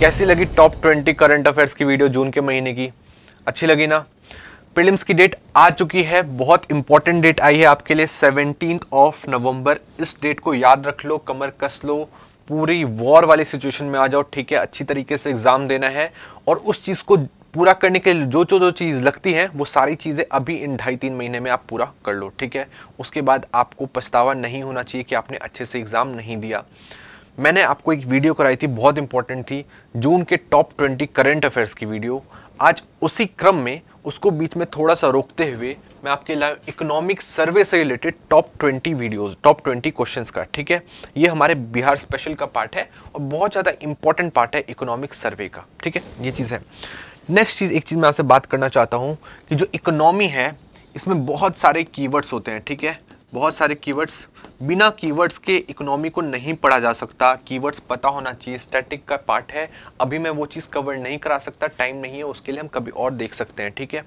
कैसी लगी top twenty current affairs की वीडियो जून के महीने की अच्छी लगी ना प्रीलिम्स की डेट आ चुकी है बहुत इंपॉर्टेंट डेट आई है आपके लिए सेवनटीन ऑफ नवंबर इस डेट को याद रख लो कमर कस लो पूरी वॉर वाली सिचुएशन में आ जाओ ठीक है अच्छी तरीके से एग्ज़ाम देना है और उस चीज़ को पूरा करने के लिए जो जो जो चीज़ लगती है वो सारी चीज़ें अभी इन ढाई तीन महीने में आप पूरा कर लो ठीक है उसके बाद आपको पछतावा नहीं होना चाहिए कि आपने अच्छे से एग्ज़ाम नहीं दिया मैंने आपको एक वीडियो कराई थी बहुत इंपॉर्टेंट थी जून के टॉप ट्वेंटी करेंट अफेयर्स की वीडियो आज उसी क्रम में उसको बीच में थोड़ा सा रोकते हुए मैं आपके लिए इकोनॉमिक सर्वे से related top twenty videos top twenty questions का ठीक है ये हमारे बिहार स्पेशल का पार्ट है और बहुत ज़्यादा इंपॉर्टेंट पार्ट है इकोनॉमिक सर्वे का ठीक है ये चीज़ है नेक्स्ट चीज़ एक चीज़ मैं आपसे बात करना चाहता हूँ कि जो इकोनॉमी है इसमें बहुत सारे कीवर्ड्स होते हैं ठीक है बहुत सारे कीवर्ड्स बिना कीवर्ड्स के इकोनॉमी को नहीं पढ़ा जा सकता कीवर्ड्स पता होना चाहिए स्टैटिक का पार्ट है अभी मैं वो चीज़ कवर नहीं करा सकता टाइम नहीं है उसके लिए हम कभी और देख सकते हैं ठीक है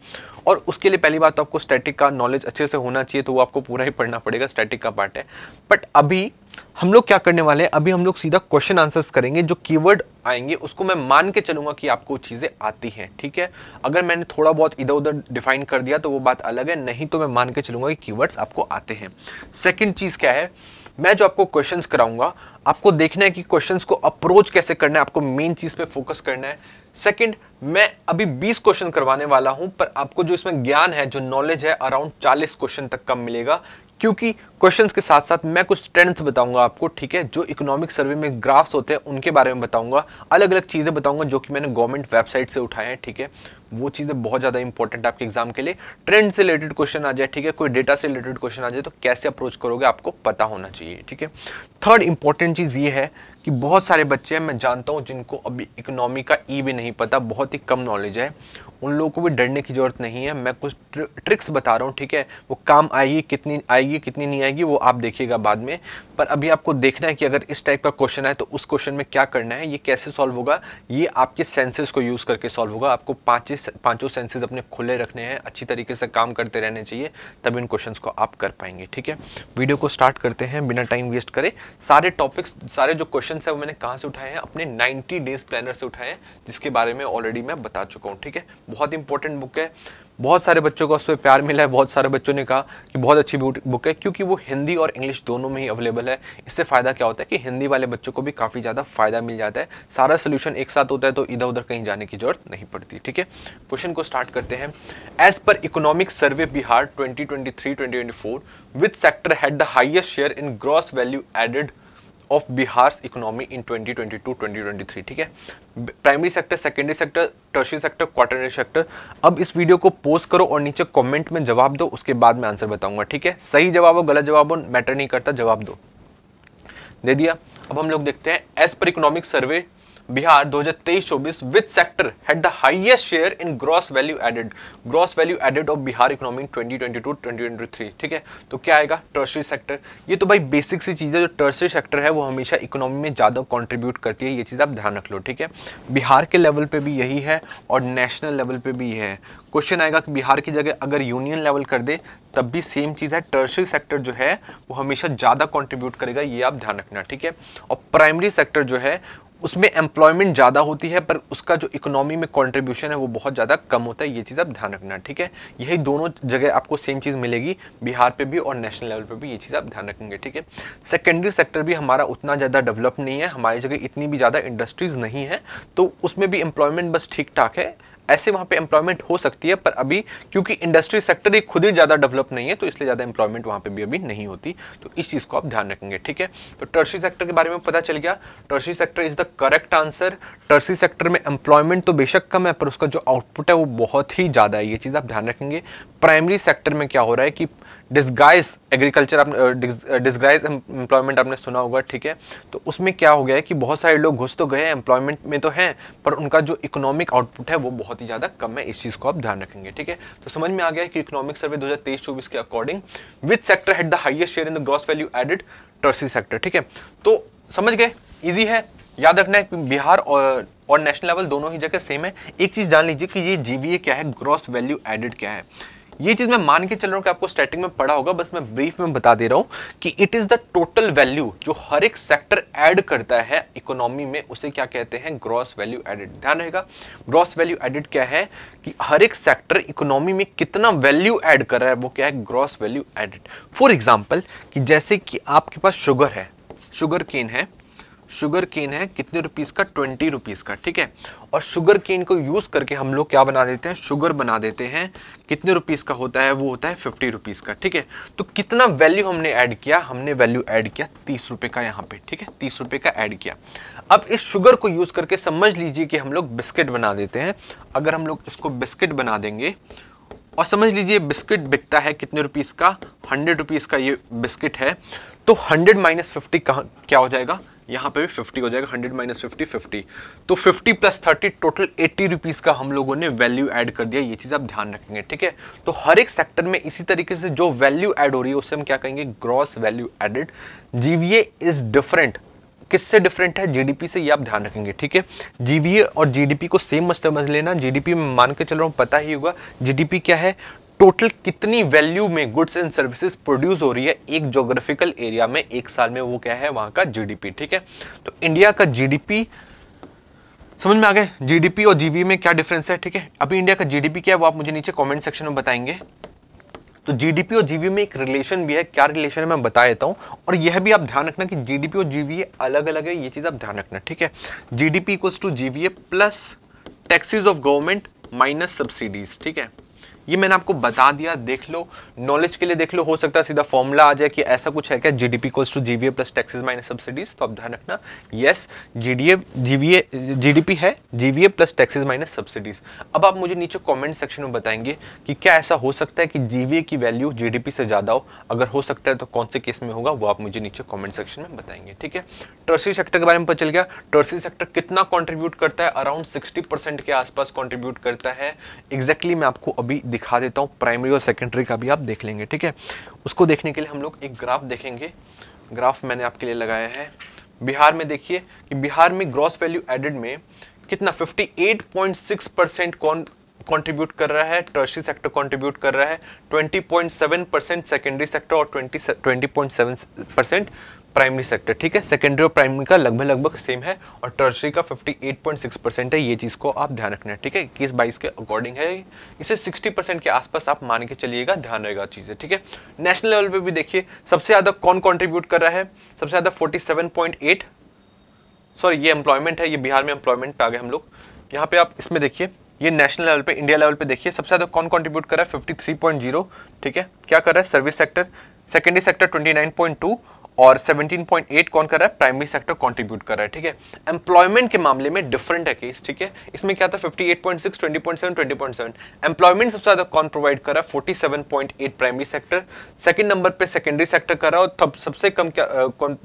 और उसके लिए पहली बात तो आपको स्टैटिक का नॉलेज अच्छे से होना चाहिए तो वो आपको पूरा ही पढ़ना पड़ेगा स्टैटिक का पार्ट है बट अभी हम लोग क्या करने वाले हैं अभी हम लोग सीधा क्वेश्चन आंसर्स करेंगे जो कीवर्ड आएंगे उसको मैं मान के चलूंगा कि आपको चीज़ें आती हैं ठीक है अगर मैंने थोड़ा बहुत इधर उधर डिफाइन कर दिया तो वो बात अलग है नहीं तो मैं मान के चलूंगा कि कीवर्ड्स आपको आते हैं सेकंड चीज़ क्या है मैं जो आपको क्वेश्चन कराऊंगा आपको देखना है कि क्वेश्चन को अप्रोच कैसे करना है आपको मेन चीज़ पे फोकस करना है सेकेंड मैं अभी बीस क्वेश्चन करवाने वाला हूं पर आपको जो इसमें ज्ञान है जो नॉलेज है अराउंड चालीस क्वेश्चन तक का मिलेगा क्योंकि क्वेश्चंस के साथ साथ मैं कुछ ट्रेंड्स बताऊंगा आपको ठीक है जो इकोनॉमिक सर्वे में ग्राफ्स होते हैं उनके बारे में बताऊंगा अलग अलग चीज़ें बताऊंगा जो कि मैंने गवर्नमेंट वेबसाइट से उठाए हैं ठीक है वो चीज़ें बहुत ज़्यादा इंपॉर्टेंट आपके एग्जाम के लिए ट्रेंड से रिलेटेड क्वेश्चन आ जाए ठीक है कोई डेटा से रिलेटेड क्वेश्चन आ जाए तो कैसे अप्रोच करोगे आपको पता होना चाहिए ठीक है थर्ड इंपॉर्टेंट चीज़ ये है कि बहुत सारे बच्चे हैं मैं जानता हूँ जिनको अभी इकोनॉमी का ई e भी नहीं पता बहुत ही कम नॉलेज है उन लोगों को भी डरने की ज़रूरत नहीं है मैं कुछ ट्रिक्स बता रहा हूँ ठीक है वो काम आएगी कितनी आएगी कितनी नहीं आएगी आएगी वो आप देखिएगा बाद में पर अभी आपको देखना है कि अगर इस टाइप का क्वेश्चन है तो उस क्वेश्चन में क्या करना है ये कैसे सॉल्व होगा ये आपके सेंसेस को यूज़ करके सॉल्व होगा आपको पाँच पाँचों सेंसेस अपने खुले रखने हैं अच्छी तरीके से काम करते रहने चाहिए तब इन क्वेश्चन को आप कर पाएंगे ठीक है वीडियो को स्टार्ट करते हैं बिना टाइम वेस्ट करें सारे टॉपिक्स सारे जो क्वेश्चन है वो मैंने कहाँ से उठाए हैं अपने नाइन्टी डेज प्लानर से उठाए हैं जिसके बारे में ऑलरेडी मैं बता चुका हूँ ठीक है बहुत इंपॉर्टेंट बुक है बहुत सारे बच्चों को उस पर प्यार मिला है बहुत सारे बच्चों ने कहा कि बहुत अच्छी बुक है क्योंकि वो हिंदी और इंग्लिश दोनों में ही अवेलेबल है इससे फ़ायदा क्या होता है कि हिंदी वाले बच्चों को भी काफ़ी ज़्यादा फ़ायदा मिल जाता है सारा सोल्यूशन एक साथ होता है तो इधर उधर कहीं जाने की जरूरत नहीं पड़ती ठीक है क्वेश्चन को स्टार्ट करते हैं as per economic survey Bihar twenty twenty three twenty twenty four sector had the highest share in gross value added of Bihar economy in 2022-2023 ठीक है primary sector secondary sector tertiary sector quaternary sector अब इस video को post करो और नीचे comment में जवाब दो उसके बाद मैं आंसर बताऊंगा ठीक है सही जवाब हो गलत जवाब हो मैटर नहीं करता जवाब दो दे दिया अब हम लोग देखते हैं as per economic survey Bihar 2023-24 with sector had the highest share in gross value added gross value added of Bihar economy 2022-2023 ठीक है तो क्या आएगा टर्सरी सेक्टर ये तो भाई बेसिक सी चीज़ है जो टर्सरी सेक्टर है वो हमेशा इकोनॉमी में ज़्यादा कॉन्ट्रीब्यूट करती है ये चीज़ आप ध्यान रख लो ठीक है बिहार के लेवल पर भी यही है और नेशनल लेवल पर भी है क्वेश्चन आएगा कि बिहार की जगह अगर यूनियन लेवल कर दे तब भी सेम चीज़ है टर्सरी सेक्टर जो है वो हमेशा ज़्यादा कॉन्ट्रीब्यूट करेगा ये आप ध्यान रखना ठीक है और प्राइमरी सेक्टर जो है उसमें एम्प्लॉयमेंट ज़्यादा होती है पर उसका जो इकोनॉमी में कॉन्ट्रीब्यूशन है वो बहुत ज़्यादा कम होता है ये चीज़ आप ध्यान रखना ठीक है यही दोनों जगह आपको सेम चीज़ मिलेगी बिहार पे भी और नेशनल लेवल पे भी ये चीज़ आप ध्यान रखेंगे ठीक है सेकेंडरी सेक्टर भी हमारा उतना ज़्यादा डेवलप नहीं है हमारी जगह इतनी भी ज़्यादा इंडस्ट्रीज़ नहीं है तो उसमें भी एम्प्लॉयमेंट बस ठीक ठाक है ऐसे वहाँ पे एम्प्लॉयमेंट हो सकती है पर अभी क्योंकि इंडस्ट्री सेक्टर ही खुद ही ज़्यादा डेवलप नहीं है तो इसलिए ज़्यादा एम्प्लॉयमेंट वहाँ पे भी अभी नहीं होती तो इस चीज़ को आप ध्यान रखेंगे ठीक है तो टर्सी सेक्टर के बारे में पता चल गया tertiary sector is the correct answer tertiary sector में एम्प्लॉयमेंट तो बेशक कम है पर उसका जो आउटपुट है वो बहुत ही ज़्यादा है ये चीज़ आप ध्यान रखेंगे प्राइमरी सेक्टर में क्या हो रहा है कि डिस्गाइज एग्रीकल्चर आपने डिस्गाइज एम्प्लॉयमेंट आपने सुना होगा ठीक है तो उसमें क्या हो गया है कि बहुत सारे लोग घुस तो गए एम्प्लॉयमेंट में तो हैं पर उनका जो इकोनॉमिक आउटपुट है वो बहुत ही ज़्यादा कम है इस चीज़ को आप ध्यान रखेंगे ठीक है तो समझ में आ गया है कि इकोनॉमिक सर्वे दो हज़ार के according which sector had the highest share in the gross value added tertiary sector ठीक है तो समझ गए ईजी है याद रखना है बिहार और और नेशनल लेवल दोनों ही जगह सेम है एक चीज़ जान लीजिए कि ये जीवीए क्या है ग्रॉस वैल्यू एडेड क्या है ये चीज़ मैं मान के चल रहा हूँ कि आपको स्टार्टिंग में पढ़ा होगा बस मैं ब्रीफ में बता दे रहा हूँ कि it is the total value जो हर एक सेक्टर ऐड करता है इकोनॉमी में उसे क्या कहते हैं ग्रॉस वैल्यू एडिट ध्यान रहेगा ग्रॉस वैल्यू एडिट क्या है कि हर एक सेक्टर इकोनॉमी में कितना वैल्यू एड कर रहा है वो क्या है gross value added for example कि जैसे कि आपके पास शुगर है शुगर केन है शुगर केन है कितने रुपीस का ट्वेंटी रुपीस का ठीक है और शुगर केन को यूज़ करके हम लोग क्या बना देते हैं शुगर बना देते हैं कितने रुपीस का होता है वो होता है फिफ्टी रुपीस का ठीक है तो कितना वैल्यू हमने ऐड किया हमने वैल्यू ऐड किया तीस रुपये का यहाँ पे ठीक है तीस रुपये का ऐड किया अब इस शुगर को यूज़ करके समझ लीजिए कि हम लोग बिस्किट बना देते हैं अगर हम लोग इसको बिस्किट बना देंगे और समझ लीजिए बिस्किट बिकता है कितने रुपीस का हंड्रेड रुपीस का ये बिस्किट है तो हंड्रेड माइनस फिफ्टी कहाँ क्या हो जाएगा यहाँ पे भी फिफ्टी हो जाएगा हंड्रेड माइनस फिफ्टी फिफ्टी तो fifty plus thirty total eighty rupees का हम लोगों ने वैल्यू ऐड कर दिया ये चीज़ आप ध्यान रखेंगे ठीक है तो हर एक सेक्टर में इसी तरीके से जो वैल्यू ऐड हो रही है उसे हम क्या कहेंगे gross value added GVA is different किससे डिफरेंट है जीडीपी से ये आप ध्यान रखेंगे ठीक है जीवीए और जीडीपी को सेम मत समझ लेना जीडीपी में मान के चल रहा हूँ पता ही होगा जीडीपी क्या है टोटल कितनी वैल्यू में गुड्स एंड सर्विसेज प्रोड्यूस हो रही है एक जोग्राफिकल एरिया में एक साल में वो क्या है वहां का जीडीपी ठीक है तो इंडिया का जीडीपी समझ में आ गए जीडीपी और जीवी में क्या डिफरेंस है ठीक है अभी इंडिया का जीडीपी क्या है वो आप मुझे नीचे कमेंट सेक्शन में बताएंगे तो जीडीपी और जीवी में एक रिलेशन भी है क्या रिलेशन है मैं बता देता हूँ और यह भी आप ध्यान रखना कि जीडीपी और जीवीए अलग अलग है ये चीज़ आप ध्यान रखना ठीक है GDP equals to GVA plus taxes of government minus subsidies ठीक है ये मैंने आपको बता दिया देख लो नॉलेज के लिए देख लो हो सकता है सीधा फॉर्मूला आ जाए कि ऐसा कुछ है क्या G D P to GVA plus taxes minus subsidies तो आप ध्यान रखना yes G D A G D P है GVA plus taxes minus subsidies अब आप मुझे नीचे कमेंट सेक्शन में बताएंगे कि क्या ऐसा हो सकता है कि जीवीए की वैल्यू जी डी पी से ज़्यादा हो अगर हो सकता है तो कौन से केस में होगा वो आप मुझे नीचे कॉमेंट सेक्शन में बताएंगे ठीक है टर्सरी सेक्टर के बारे में पता चल गया टर्सरी सेक्टर कितना कॉन्ट्रीब्यूट करता है अराउंड सिक्सटी परसेंट के आसपास कॉन्ट्रीब्यूट करता है एग्जैक्टली exactly मैं आपको अभी दिखा देता हूँ प्राइमरी और सेकेंडरी का भी आप देख लेंगे ठीक है उसको देखने के लिए हम लोग एक ग्राफ देखेंगे ग्राफ मैंने आपके लिए लगाया है बिहार में देखिए कि बिहार में ग्रॉस वैल्यू एडेड में कितना 58.6 परसेंट कौन कंट्रीब्यूट कर रहा है ट्रस्टी सेक्टर कंट्रीब्यूट कर रहा है 20.7 परसेंट सेकेंडरी सेक्टर और 20 20.7 परसेंट प्राइमरी सेक्टर ठीक है सेकेंडरी और प्राइमरी का लगभग लगभग सेम है और टर्सरी का 58.6 परसेंट है ये चीज़ को आप ध्यान रखना है ठीक है इक्कीस बाईस के अकॉर्डिंग है इसे 60 परसेंट के आसपास आप मान के चलिएगा ध्यान रहेगा चीज़ें ठीक है नेशनल लेवल पे भी देखिए सबसे ज़्यादा कौन कॉन्ट्रीब्यूट कर रहा है सबसे ज़्यादा फोर्टी सॉरी ये एम्प्लॉयमेंट है ये बिहार में एम्प्लॉयमेंट पे आ गए हम लोग यहाँ पे आप इसमें देखिए ये नेशनल लेवल पे इंडिया लेवल पे देखिए सबसे ज़्यादा कौन कॉन्ट्रीब्यूट कर रहा है फिफ्टी ठीक है क्या कर रहा है service sector secondary sector twenty और 17.8 कौन कर रहा है प्राइमरी सेक्टर कंट्रीब्यूट कर रहा है ठीक है एम्प्लॉयमेंट के मामले में डिफरेंट है केस ठीक है इसमें क्या था 58.6 20.7 20.7 एम्प्लॉयमेंट सबसे ज़्यादा कौन प्रोवाइड कर रहा है 47.8 प्राइमरी सेक्टर सेकंड नंबर पे सेकेंडरी सेक्टर कर रहा है और सबसे कम क्या आ, कौन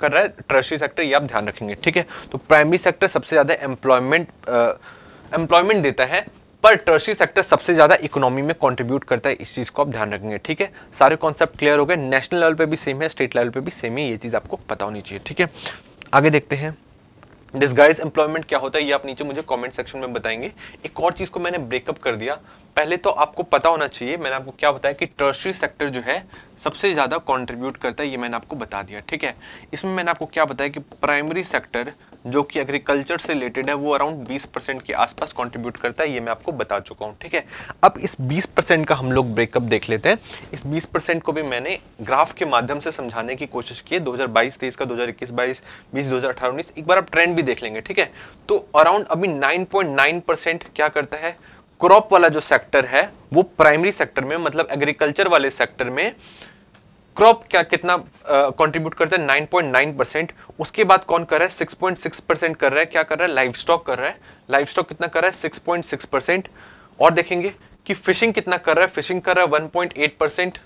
कर रहा है ट्रशरी सेक्टर ये आप ध्यान रखेंगे ठीक है तो प्राइमरी सेक्टर सबसे ज़्यादा एम्प्लॉयमेंट एम्प्लॉयमेंट देता है पर टर्सरी सेक्टर सबसे ज़्यादा इकोनॉमी में कंट्रीब्यूट करता है इस चीज़ को आप ध्यान रखेंगे ठीक है सारे कॉन्सेप्ट क्लियर हो गए नेशनल लेवल पे भी सेम है स्टेट लेवल पे भी सेम है ये चीज़ आपको पता होनी चाहिए ठीक है आगे देखते हैं डिस्गाइज एम्प्लॉयमेंट क्या होता है ये आप नीचे मुझे कमेंट सेक्शन में बताएंगे एक और चीज़ को मैंने ब्रेकअप कर दिया पहले तो आपको पता होना चाहिए मैंने आपको क्या बताया कि टर्सरी सेक्टर जो है सबसे ज़्यादा कंट्रीब्यूट करता है ये मैंने आपको बता दिया ठीक है इसमें मैंने आपको क्या बताया कि प्राइमरी सेक्टर जो कि एग्रीकल्चर से रिलेटेड है वो अराउंड 20 परसेंट के आसपास कंट्रीब्यूट करता है ये मैं आपको बता चुका हूँ ठीक है अब इस 20 परसेंट का हम लोग ब्रेकअप देख लेते हैं इस 20 परसेंट को भी मैंने ग्राफ के माध्यम से समझाने की कोशिश की है दो हज़ार का दो हज़ार इक्कीस बाईस बीस दो एक बार आप ट्रेंड भी देख लेंगे ठीक है तो अराउंड अभी नाइन क्या करता है क्रॉप वाला जो सेक्टर है वो प्राइमरी सेक्टर में मतलब एग्रीकल्चर वाले सेक्टर में क्रॉप क्या कितना कंट्रीब्यूट करते हैं नाइन पॉइंट नाइन परसेंट उसके बाद कौन कर रहा है सिक्स पॉइंट सिक्स परसेंट कर रहा है क्या कर रहा है लाइव स्टॉक कर रहा है लाइव स्टॉक कितना कर रहा है सिक्स पॉइंट सिक्स परसेंट और देखेंगे कि फिशिंग कितना कर रहा है फिशिंग कर रहा है वन पॉइंट एट परसेंट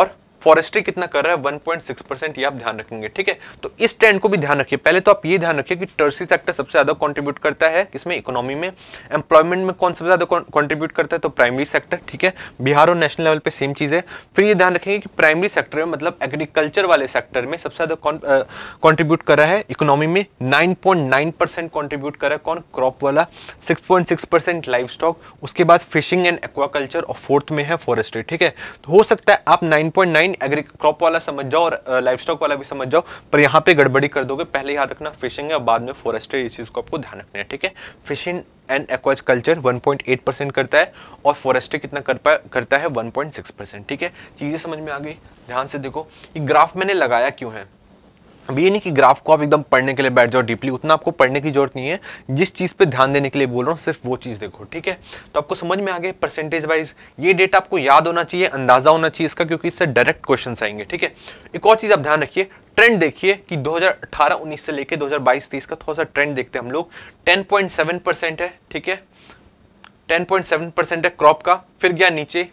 और फॉरेस्ट्री कितना कर रहा है 1.6 परसेंट ये आप ध्यान रखेंगे ठीक है तो इस ट्रेंड को भी ध्यान रखिए पहले तो आप ये ध्यान रखिए कि टर्सी सेक्टर सबसे ज़्यादा कंट्रीब्यूट करता है किसमें इकोनॉमी में एम्प्लॉयमेंट में कौन सबसे ज़्यादा कंट्रीब्यूट करता है तो प्राइमरी सेक्टर ठीक है बिहार और नेशनल लेवल पर सेम चीज़ है फिर ये ध्यान रखेंगे कि प्राइमरी सेक्टर में मतलब एग्रीकल्चर वाले सेक्टर में सबसे ज़्यादा कॉन्ट्रीब्यूट कर रहा है इकोनॉमी में नाइन पॉइंट कंट्रीब्यूट कर रहा है कौन क्रॉप वाला सिक्स पॉइंट स्टॉक उसके बाद फिशिंग एंड एक्वाकल्चर और फोर्थ में है फॉरेस्ट्री ठीक है तो हो सकता है आप नाइन लाइन एग्री क्रॉप वाला समझ जाओ और लाइफ स्टॉक वाला भी समझ जाओ पर यहाँ पे गड़बड़ी कर दोगे पहले याद रखना फिशिंग है और बाद में फॉरेस्ट्री इस चीज़ को आपको ध्यान रखना है ठीक है fishing and aquaculture 1.8 percent करता है और फॉरेस्ट्री कितना कर पा करता है 1.6 परसेंट ठीक है चीज़ें समझ में आ गई ध्यान से देखो ये ग्राफ मैंने लगाया क्यों है अब ये नहीं कि ग्राफ को आप एकदम पढ़ने के लिए बैठ जाओ डीपली उतना आपको पढ़ने की जरूरत नहीं है जिस चीज़ पे ध्यान देने के लिए बोल रहा हूँ सिर्फ वो चीज़ देखो ठीक है तो आपको समझ में आ गए परसेंटेज वाइज ये डेटा आपको याद होना चाहिए अंदाजा होना चाहिए इसका क्योंकि इससे डायरेक्ट क्वेश्चन आएंगे ठीक है एक और चीज़ आप ध्यान रखिए ट्रेंड देखिए कि 2018-19 से लेकर 2022-23 का थोड़ा सा ट्रेंड देखते हैं हम लोग 10.7 परसेंट है ठीक है 10.7 परसेंट है क्रॉप का फिर गया नीचे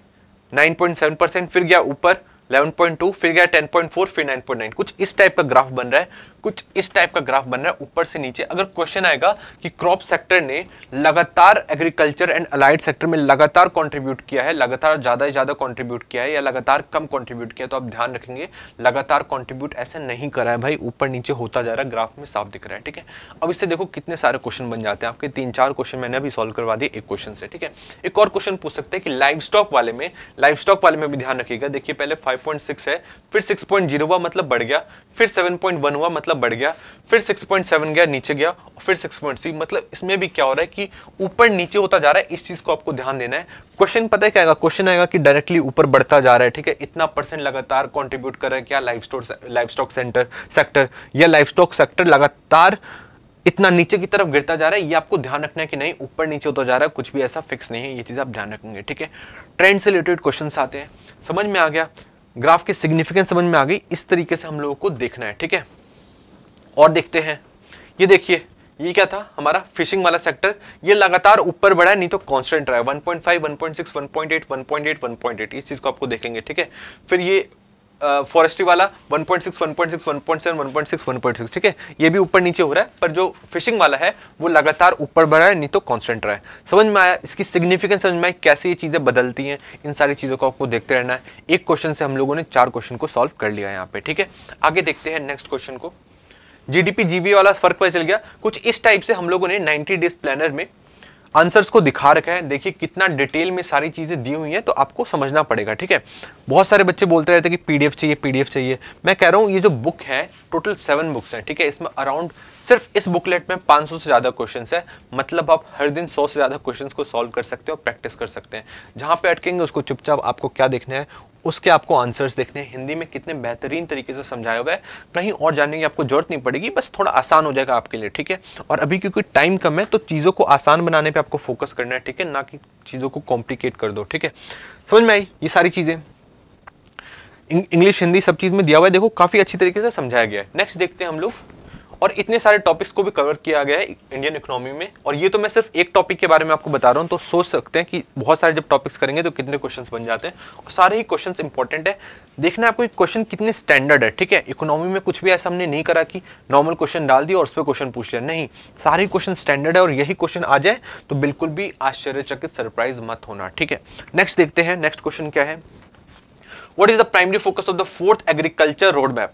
9.7 परसेंट फिर गया ऊपर 11.2 फिर गया 10.4 फिर 9.9 कुछ इस टाइप का ग्राफ बन रहा है कुछ इस टाइप का ग्राफ बन रहा है ऊपर से नीचे अगर क्वेश्चन आएगा कि क्रॉप सेक्टर ने लगातार एग्रीकल्चर एंड अलाइड सेक्टर में लगातार कंट्रीब्यूट किया है लगातार ज़्यादा से ज़्यादा कंट्रीब्यूट किया है या लगातार कम कंट्रीब्यूट किया तो आप ध्यान रखेंगे लगातार कॉन्ट्रीब्यूट ऐसा नहीं करा है भाई ऊपर नीचे होता जा रहा है ग्राफ में साफ दिख रहा है ठीक है अब इससे देखो कितने सारे क्वेश्चन बन जाते हैं आपके तीन चार क्वेश्चन मैंने अभी सोल्व करवा दिए एक क्वेश्चन से ठीक है एक और क्वेश्चन पूछ सकते हैं कि लाइव स्टॉक वाले में लाइव स्टॉक वाले में भी ध्यान रखिएगा देखिए पहले फाइव है फिर सिक्स हुआ मतलब बढ़ गया फिर सेवन हुआ मतलब मतलब बढ़ गया फिर 6.7 गया नीचे गया और फिर 6.3 मतलब इसमें भी क्या हो रहा है कि ऊपर नीचे होता जा रहा है इस चीज़ को आपको ध्यान देना है क्वेश्चन पता है क्या आएगा क्वेश्चन आएगा कि डायरेक्टली ऊपर बढ़ता जा रहा है ठीक है इतना परसेंट लगातार कॉन्ट्रीब्यूट कर रहा है क्या store livestock center sector या लाइफ स्टॉक सेक्टर लगातार इतना नीचे की तरफ गिरता जा रहा है ये आपको ध्यान रखना है कि नहीं ऊपर नीचे होता जा रहा है कुछ भी ऐसा फिक्स नहीं है ये चीज़ आप ध्यान रखेंगे ठीक है ट्रेंड से रिलेटेड क्वेश्चन आते हैं समझ में आ गया ग्राफ की सिग्निफिकेंस समझ में आ गई इस तरीके से हम लोगों को देखना है ठीक है और देखते हैं ये देखिए ये क्या था हमारा फिशिंग वाला सेक्टर ये लगातार ऊपर बढ़ा है नहीं तो कांस्टेंट रहा है 1.5 1.6 1.8 1.8 1.8 इस चीज़ को आपको देखेंगे ठीक है फिर ये फॉरेस्ट्री वाला 1.6 1.6 1.7 1.6 1.6 ठीक है ये भी ऊपर नीचे हो रहा है पर जो फिशिंग वाला है वो लगातार ऊपर बढ़ रहा है नहीं तो कॉन्स्टेंट रहा है समझ में आया इसकी सिग्निफिकेंस समझ में आई कैसे ये चीज़ें बदलती हैं इन सारी चीज़ों को आपको देखते रहना है एक क्वेश्चन से हम लोगों ने चार क्वेश्चन को सॉल्व कर लिया यहाँ पे ठीक है आगे देखते हैं नेक्स्ट क्वेश्चन को जीडीपी जीवी वाला फर्क पता चल गया कुछ इस टाइप से हम लोगों ने 90 डेज प्लानर में आंसर्स को दिखा रखा है देखिए कितना डिटेल में सारी चीज़ें दी हुई हैं तो आपको समझना पड़ेगा ठीक है बहुत सारे बच्चे बोलते रहते हैं कि पीडीएफ चाहिए पीडीएफ चाहिए मैं कह रहा हूँ ये जो बुक है टोटल सेवन बुक्स हैं ठीक है इसमें अराउंड सिर्फ इस बुकलेट में 500 से ज़्यादा क्वेश्चन है मतलब आप हर दिन सौ से ज़्यादा क्वेश्चन को सॉल्व कर सकते हैं और प्रैक्टिस कर सकते हैं जहाँ पर अटकेंगे उसको चुपचाप आपको क्या देखना है उसके आपको आंसर्स देखने हैं हिंदी में कितने बेहतरीन तरीके से समझाया हुआ है कहीं और जानने की आपको ज़रूरत नहीं पड़ेगी बस थोड़ा आसान हो जाएगा आपके लिए ठीक है और अभी क्योंकि टाइम कम है तो चीज़ों को आसान बनाने पर आपको फोकस करना है ठीक है ना कि चीज़ों को कॉम्प्लिकेट कर दो ठीक है समझ में आई ये सारी चीज़ें इंग्लिश हिंदी सब चीज़ में दिया हुआ है देखो काफ़ी अच्छी तरीके से समझाया गया है नेक्स्ट देखते हैं हम लोग और इतने सारे टॉपिक्स को भी कवर किया गया है इंडियन इकोनॉमी में और ये तो मैं सिर्फ एक टॉपिक के बारे में आपको बता रहा हूँ तो सोच सकते हैं कि बहुत सारे जब टॉपिक्स करेंगे तो कितने क्वेश्चंस बन जाते हैं और सारे ही क्वेश्चंस इंपॉर्टेंट है देखना आपको क्वेश्चन कितने स्टैंडर्ड है ठीक है इकोनॉमी में कुछ भी ऐसा हमने नहीं करा कि नॉर्मल क्वेश्चन डाल दिया और उस पर क्वेश्चन पूछ लिया नहीं सारे क्वेश्चन स्टैंडर्ड है और यही क्वेश्चन आ जाए तो बिल्कुल भी आश्चर्यचकित सरप्राइज मत होना ठीक है नेक्स्ट देखते हैं नेक्स्ट क्वेश्चन क्या है what is the primary focus of the fourth agriculture road map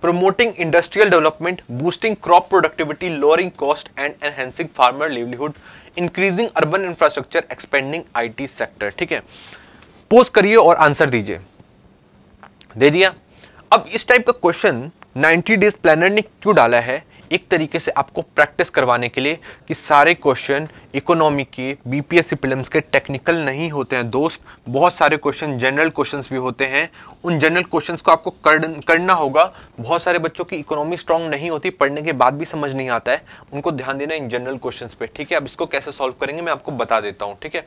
promoting industrial development, boosting crop productivity, lowering cost and enhancing farmer livelihood, increasing urban infrastructure, expanding IT sector. ठीक है post करिए और answer दीजिए दे दिया अब इस type का question 90 days planner ने क्यों डाला है एक तरीके से आपको प्रैक्टिस करवाने के लिए कि सारे क्वेश्चन इकोनॉमी के बी पी एस सी के टेक्निकल नहीं होते हैं दोस्त बहुत सारे क्वेश्चन जनरल क्वेश्चन भी होते हैं उन जनरल क्वेश्चन को आपको करना होगा बहुत सारे बच्चों की इकोनॉमी स्ट्रांग नहीं होती पढ़ने के बाद भी समझ नहीं आता है उनको ध्यान देना इन जनरल क्वेश्चन पर ठीक है अब इसको कैसे सॉल्व करेंगे मैं आपको बता देता हूँ ठीक है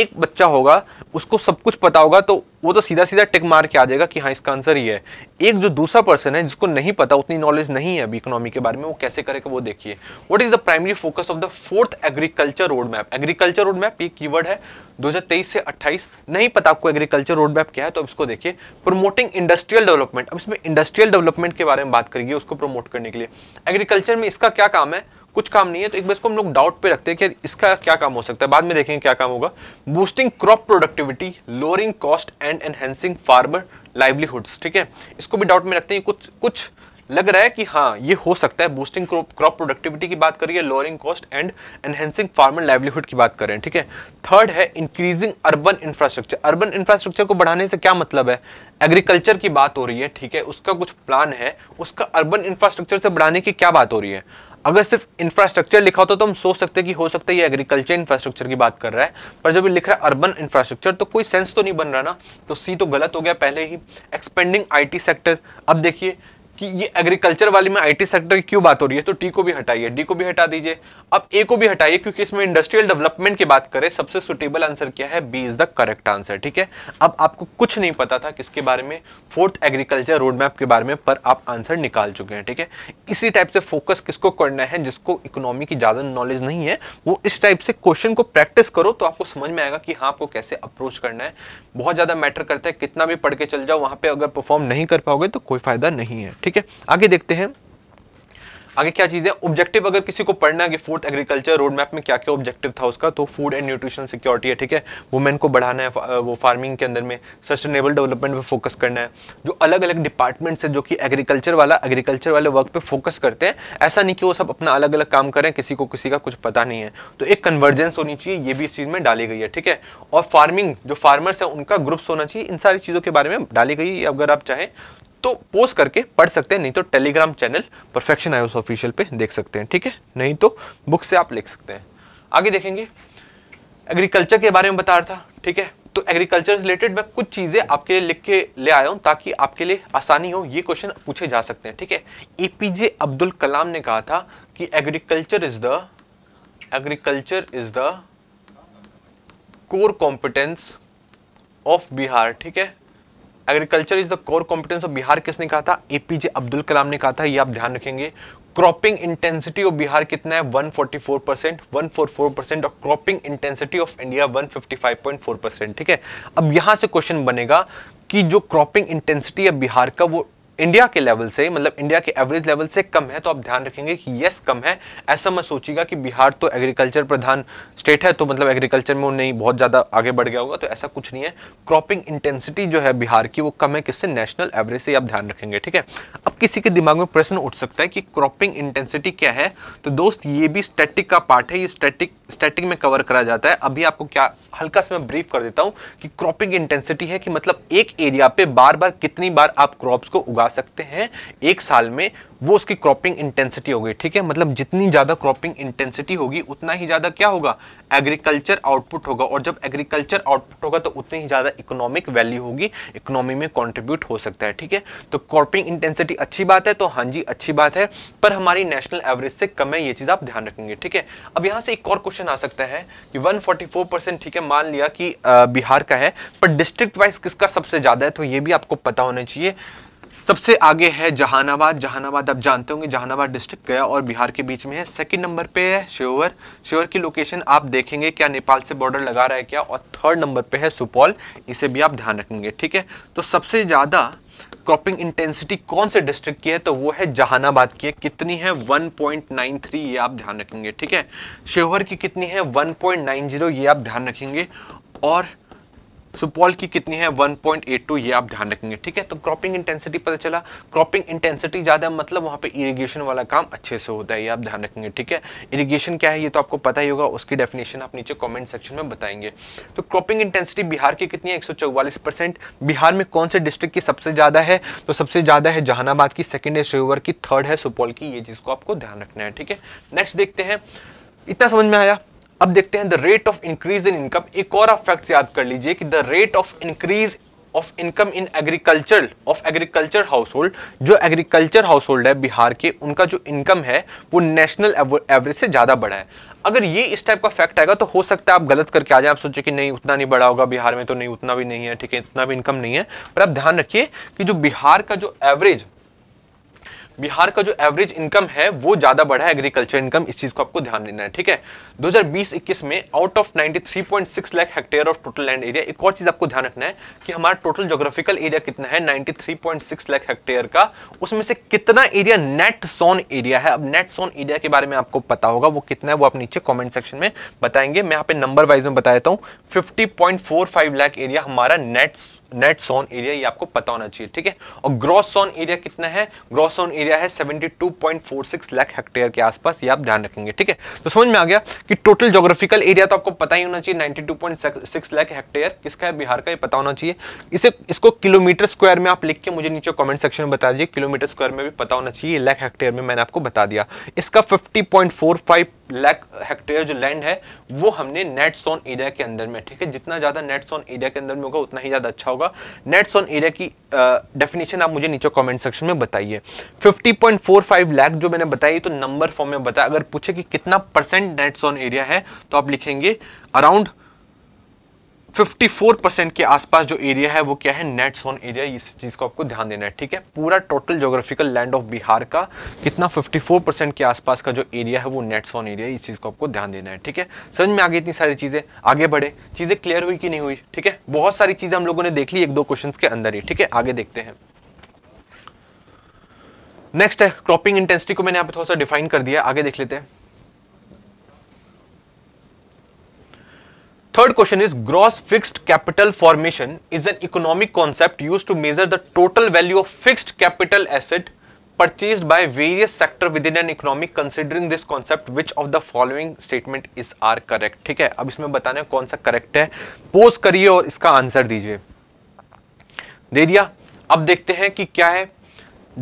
एक बच्चा होगा उसको सब कुछ पता होगा तो वो तो सीधा सीधा टिक मार के आ जाएगा कि हाँ इसका आंसर ये है एक जो दूसरा पर्सन है जिसको नहीं पता उतनी नॉलेज नहीं है अभी इकोनॉमी के बारे में वो कैसे करेगा वो देखिए what is the primary focus of the fourth agriculture road map agriculture road map ये कीवर्ड है 2023 से 28 नहीं पता आपको एग्रीकल्चर रोड मैप क्या है तो इसको देखिए प्रोमोटिंग इंडस्ट्रियल डेवलपमेंट अब इसमें इंडस्ट्रियल डेवलपमेंट के बारे में बात करिए उसको प्रमोट करने के लिए एग्रीकल्चर में इसका क्या काम है कुछ काम नहीं है तो एक बार इसको हम लोग डाउट पे रखते हैं कि इसका क्या काम हो सकता है बाद में देखेंगे क्या काम होगा boosting crop productivity lowering cost and enhancing farmer livelihoods ठीक है इसको भी डाउट में रखते हैं कुछ कुछ लग रहा है कि हाँ ये हो सकता है बूस्टिंग क्रॉप प्रोडक्टिविटी की बात करिए lowering cost and enhancing farmer livelihood की बात करें ठीक है थर्ड है increasing urban infrastructure urban infrastructure को बढ़ाने से क्या मतलब है एग्रीकल्चर की बात हो रही है ठीक है उसका कुछ प्लान है उसका अर्बन इंफ्रास्ट्रक्चर से बढ़ाने की क्या बात हो रही है अगर सिर्फ इंफ्रास्ट्रक्चर लिखा होता तो हम सोच सकते हैं कि हो सकता है ये एग्रीकल्चर इंफ्रास्ट्रक्चर की बात कर रहा है पर जब ये लिख रहा है अर्बन इंफ्रास्ट्रक्चर तो कोई सेंस तो नहीं बन रहा ना तो सी तो गलत हो गया पहले ही एक्सपेंडिंग आईटी सेक्टर अब देखिए कि ये एग्रीकल्चर वाली में आईटी सेक्टर की क्यों बात हो रही है तो टी को भी हटाइए डी को भी हटा दीजिए अब ए को भी हटाइए क्योंकि इसमें इंडस्ट्रियल डेवलपमेंट की बात करें सबसे सुटेबल आंसर क्या है B is the correct answer ठीक है अब आपको कुछ नहीं पता था किसके बारे में फोर्थ एग्रीकल्चर रोड मैप के बारे में पर आप आंसर निकाल चुके हैं ठीक है इसी टाइप से फोकस किसको करना है जिसको इकोनॉमी की ज़्यादा नॉलेज नहीं है वो इस टाइप से क्वेश्चन को प्रैक्टिस करो तो आपको समझ में आएगा कि हाँ आपको कैसे अप्रोच करना है बहुत ज़्यादा मैटर करता है कितना भी पढ़ के चल जाओ वहाँ पर अगर परफॉर्म नहीं कर पाओगे तो कोई फायदा नहीं है ठीक है आगे देखते हैं आगे क्या चीज़ है ऑब्जेक्टिव अगर किसी को पढ़ना है कि फोर्थ एग्रीकल्चर रोड मैप में क्या क्या ऑब्जेक्टिव था उसका तो फूड एंड न्यूट्रिशन सिक्योरिटी है ठीक है वुमेन को बढ़ाना है वो फार्मिंग के अंदर में सस्टेनेबल डेवलपमेंट पे फोकस करना है जो अलग अलग डिपार्टमेंट्स है जो कि एग्रीकल्चर वाला एग्रीकल्चर वाले वर्क पर फोकस करते हैं ऐसा नहीं कि वो सब अपना अलग अलग काम करें किसी को किसी का कुछ पता नहीं है तो एक कन्वर्जेंस होनी चाहिए ये भी इस चीज़ में डाली गई है ठीक है और फार्मिंग जो फार्मर्स हैं उनका ग्रुप्स होना चाहिए इन सारी चीज़ों के बारे में डाली गई अगर आप चाहें तो पोस्ट करके पढ़ सकते हैं नहीं तो टेलीग्राम चैनल परफेक्शन आयोस ऑफिशियल पे देख सकते हैं ठीक है नहीं तो बुक से आप लिख सकते हैं आगे देखेंगे एग्रीकल्चर के बारे में बता रहा था ठीक है तो एग्रीकल्चर रिलेटेड मैं कुछ चीज़ें आपके लिए लिख के ले आया हूँ ताकि आपके लिए आसानी हो ये क्वेश्चन पूछे जा सकते हैं ठीक है एपीजे अब्दुल कलाम ने कहा था कि agriculture is the agriculture is the core competence of Bihar ठीक है agriculture is the core competence of Bihar किसने कहा था एपीजे अब्दुल कलाम ने कहा था ये आप ध्यान रखेंगे क्रॉपिंग इंटेंसिटी ऑफ बिहार कितना है 144 परसेंट वन परसेंट और cropping intensity of India 155.4 percent ठीक है अब यहां से क्वेश्चन बनेगा कि जो क्रॉपिंग इंटेंसिटी है बिहार का वो इंडिया के लेवल से मतलब इंडिया के एवरेज लेवल से कम है तो आप ध्यान रखेंगे कि यस कम है ऐसा मत सोचिएगा कि बिहार तो एग्रीकल्चर प्रधान स्टेट है तो मतलब एग्रीकल्चर में नहीं बहुत ज़्यादा आगे बढ़ गया होगा तो ऐसा कुछ नहीं है क्रॉपिंग इंटेंसिटी जो है बिहार की वो कम है किससे नेशनल एवरेज से आप ध्यान रखेंगे ठीक है अब किसी के दिमाग में प्रश्न उठ सकता है कि क्रॉपिंग इंटेंसिटी क्या है तो दोस्त ये भी स्टैटिक का पार्ट है ये स्टैटिक स्टैटिक में कवर करा जाता है अभी आपको क्या हल्का से मैं ब्रीफ कर देता हूँ कि क्रॉपिंग इंटेंसिटी है कि मतलब एक एरिया पे बार बार कितनी बार आप क्रॉप्स को उगा लगा सकते हैं एक साल में वो उसकी क्रॉपिंग इंटेंसिटी हो गई ठीक है मतलब जितनी ज़्यादा क्रॉपिंग इंटेंसिटी होगी उतना ही ज़्यादा क्या होगा एग्रीकल्चर आउटपुट होगा और जब एग्रीकल्चर आउटपुट होगा तो उतनी ही ज़्यादा इकोनॉमिक वैल्यू होगी इकोनॉमी में कॉन्ट्रीब्यूट हो सकता है ठीक है तो क्रॉपिंग इंटेंसिटी अच्छी बात है तो हाँ जी अच्छी बात है पर हमारी नेशनल एवरेज से कम है ये चीज़ आप ध्यान रखेंगे ठीक है अब यहाँ से एक और क्वेश्चन आ सकता है कि वन ठीक है मान लिया कि बिहार का है पर डिस्ट्रिक्ट वाइज किसका सबसे ज़्यादा है तो ये भी आपको पता होना चाहिए सबसे आगे है जहानाबाद जहानाबाद आप जानते होंगे जहानाबाद डिस्ट्रिक्ट गया और बिहार के बीच में है सेकंड नंबर पे है श्योवर श्योवर की लोकेशन आप देखेंगे क्या नेपाल से बॉर्डर लगा रहा है क्या और थर्ड नंबर पे है सुपौल इसे भी आप ध्यान रखेंगे ठीक है तो सबसे ज़्यादा क्रॉपिंग इंटेंसिटी कौन से डिस्ट्रिक्ट की है तो वो है जहानाबाद की है कितनी है 1.93 ये आप ध्यान रखेंगे ठीक है शेहर की कितनी है 1.90 ये आप ध्यान रखेंगे और सुपौल की कितनी है 1.82 ये आप ध्यान रखेंगे ठीक है तो क्रॉपिंग इंटेंसिटी पता चला क्रॉपिंग इंटेंसिटी ज़्यादा मतलब वहाँ पे इरिगेशन वाला काम अच्छे से होता है ये आप ध्यान रखेंगे ठीक है इरिगेशन क्या है ये तो आपको पता ही होगा उसकी डेफिनेशन आप नीचे कॉमेंट सेक्शन में बताएंगे तो क्रॉपिंग इंटेंसिटी बिहार की कितनी है एक बिहार में कौन से डिस्ट्रिक्ट की सबसे ज़्यादा है तो सबसे ज़्यादा है जहानाबाद की सेकेंड है श्रीवर की थर्ड है सुपौल की ये चीज़ को आपको ध्यान रखना है ठीक है नेक्स्ट देखते हैं इतना समझ में आया अब देखते हैं the rate of increase in income एक और आप फैक्ट याद कर लीजिए कि the rate of increase of income in agriculture of agriculture household जो एग्रीकल्चर हाउस होल्ड है बिहार के उनका जो इनकम है वो नेशनल एवरेज से ज़्यादा बढ़ा है अगर ये इस टाइप का फैक्ट आएगा तो हो सकता है आप गलत करके आ जाए आप सोचे कि नहीं उतना नहीं बढ़ा होगा बिहार में तो नहीं उतना भी नहीं है ठीक है इतना भी इनकम नहीं है पर आप ध्यान रखिए कि जो बिहार का जो एवरेज बिहार का जो एवरेज इनकम है वो ज़्यादा बढ़ा है एग्रीकल्चर इनकम इस चीज़ को आपको ध्यान देना है ठीक है 2020-21 में out of 93.6 lakh hectare of total land area एक और चीज़ आपको ध्यान रखना है कि हमारा टोटल जोग्राफिकल एरिया कितना है 93.6 लाख हेक्टेयर का उसमें से कितना एरिया नेट सोन एरिया है अब नेट सोन एरिया के बारे में आपको पता होगा वो कितना है वो आप नीचे कॉमेंट सेक्शन में बताएंगे मैं यहाँ पे नंबर वाइज में बता देता हूँ फिफ्टी लाख एरिया हमारा नेट नेट सोन एरिया ये आपको पता होना चाहिए ठीक है और ग्रॉस सोन एरिया कितना है ग्रॉस सोन एरिया है 72.46 लाख हेक्टेयर के आसपास ये आप ध्यान रखेंगे ठीक है तो समझ में आ गया कि टोटल जोग्राफिकल एरिया तो आपको पता ही होना चाहिए 92.6 लाख हेक्टेयर किसका है बिहार का ये पता होना चाहिए इसे इसको किलोमीटर स्क्वायर में आप लिख के मुझे नीचे कॉमेंट सेक्शन में बता दीजिए किलोमीटर स्क्वायर में भी पता होना चाहिए लैख हेक्टेयर में मैंने आपको बता दिया इसका फिफ्टी लैक हेक्टेयर जो लैंड है वो हमने नेट सोन एरिया के अंदर में ठीक है जितना ज़्यादा नेट सोन एरिया के अंदर में होगा उतना ही ज़्यादा अच्छा होगा नेट्स ऑन एरिया की डेफिनेशन आप मुझे नीचे कमेंट सेक्शन में बताइए 50.45 लाख जो मैंने बताई तो नंबर फॉर्म में बताया अगर पूछे कि कितना परसेंट नेट सोन एरिया है तो आप लिखेंगे अराउंड 54 परसेंट के आसपास जो एरिया है वो क्या है नेट सोन एरिया इस चीज़ को आपको ध्यान देना है ठीक है पूरा total geographical land of Bihar का कितना 54 के आसपास का जो एरिया है वो नेट सोन एरिया इस चीज़ को आपको ध्यान देना है ठीक है समझ में आगे इतनी सारी चीज़ें आगे बढ़े चीज़ें क्लियर हुई कि नहीं हुई ठीक है बहुत सारी चीज़ें हम लोगों ने देख ली एक दो क्वेश्चन के अंदर ही ठीक है आगे देखते हैं नेक्स्ट है क्रॉपिंग इंटेंसिटी को मैंने यहाँ पे थोड़ा सा डिफाइन कर दिया आगे देख लेते हैं third question is gross fixed capital formation is an economic concept used to measure the total value of fixed capital asset purchase by various sector within an economic considering this concept which of the following statement is are correct ठीक है अब इसमें बताने कौन सा correct है pose करिए और इसका आंसर दीजिए दे दिया अब देखते हैं कि क्या है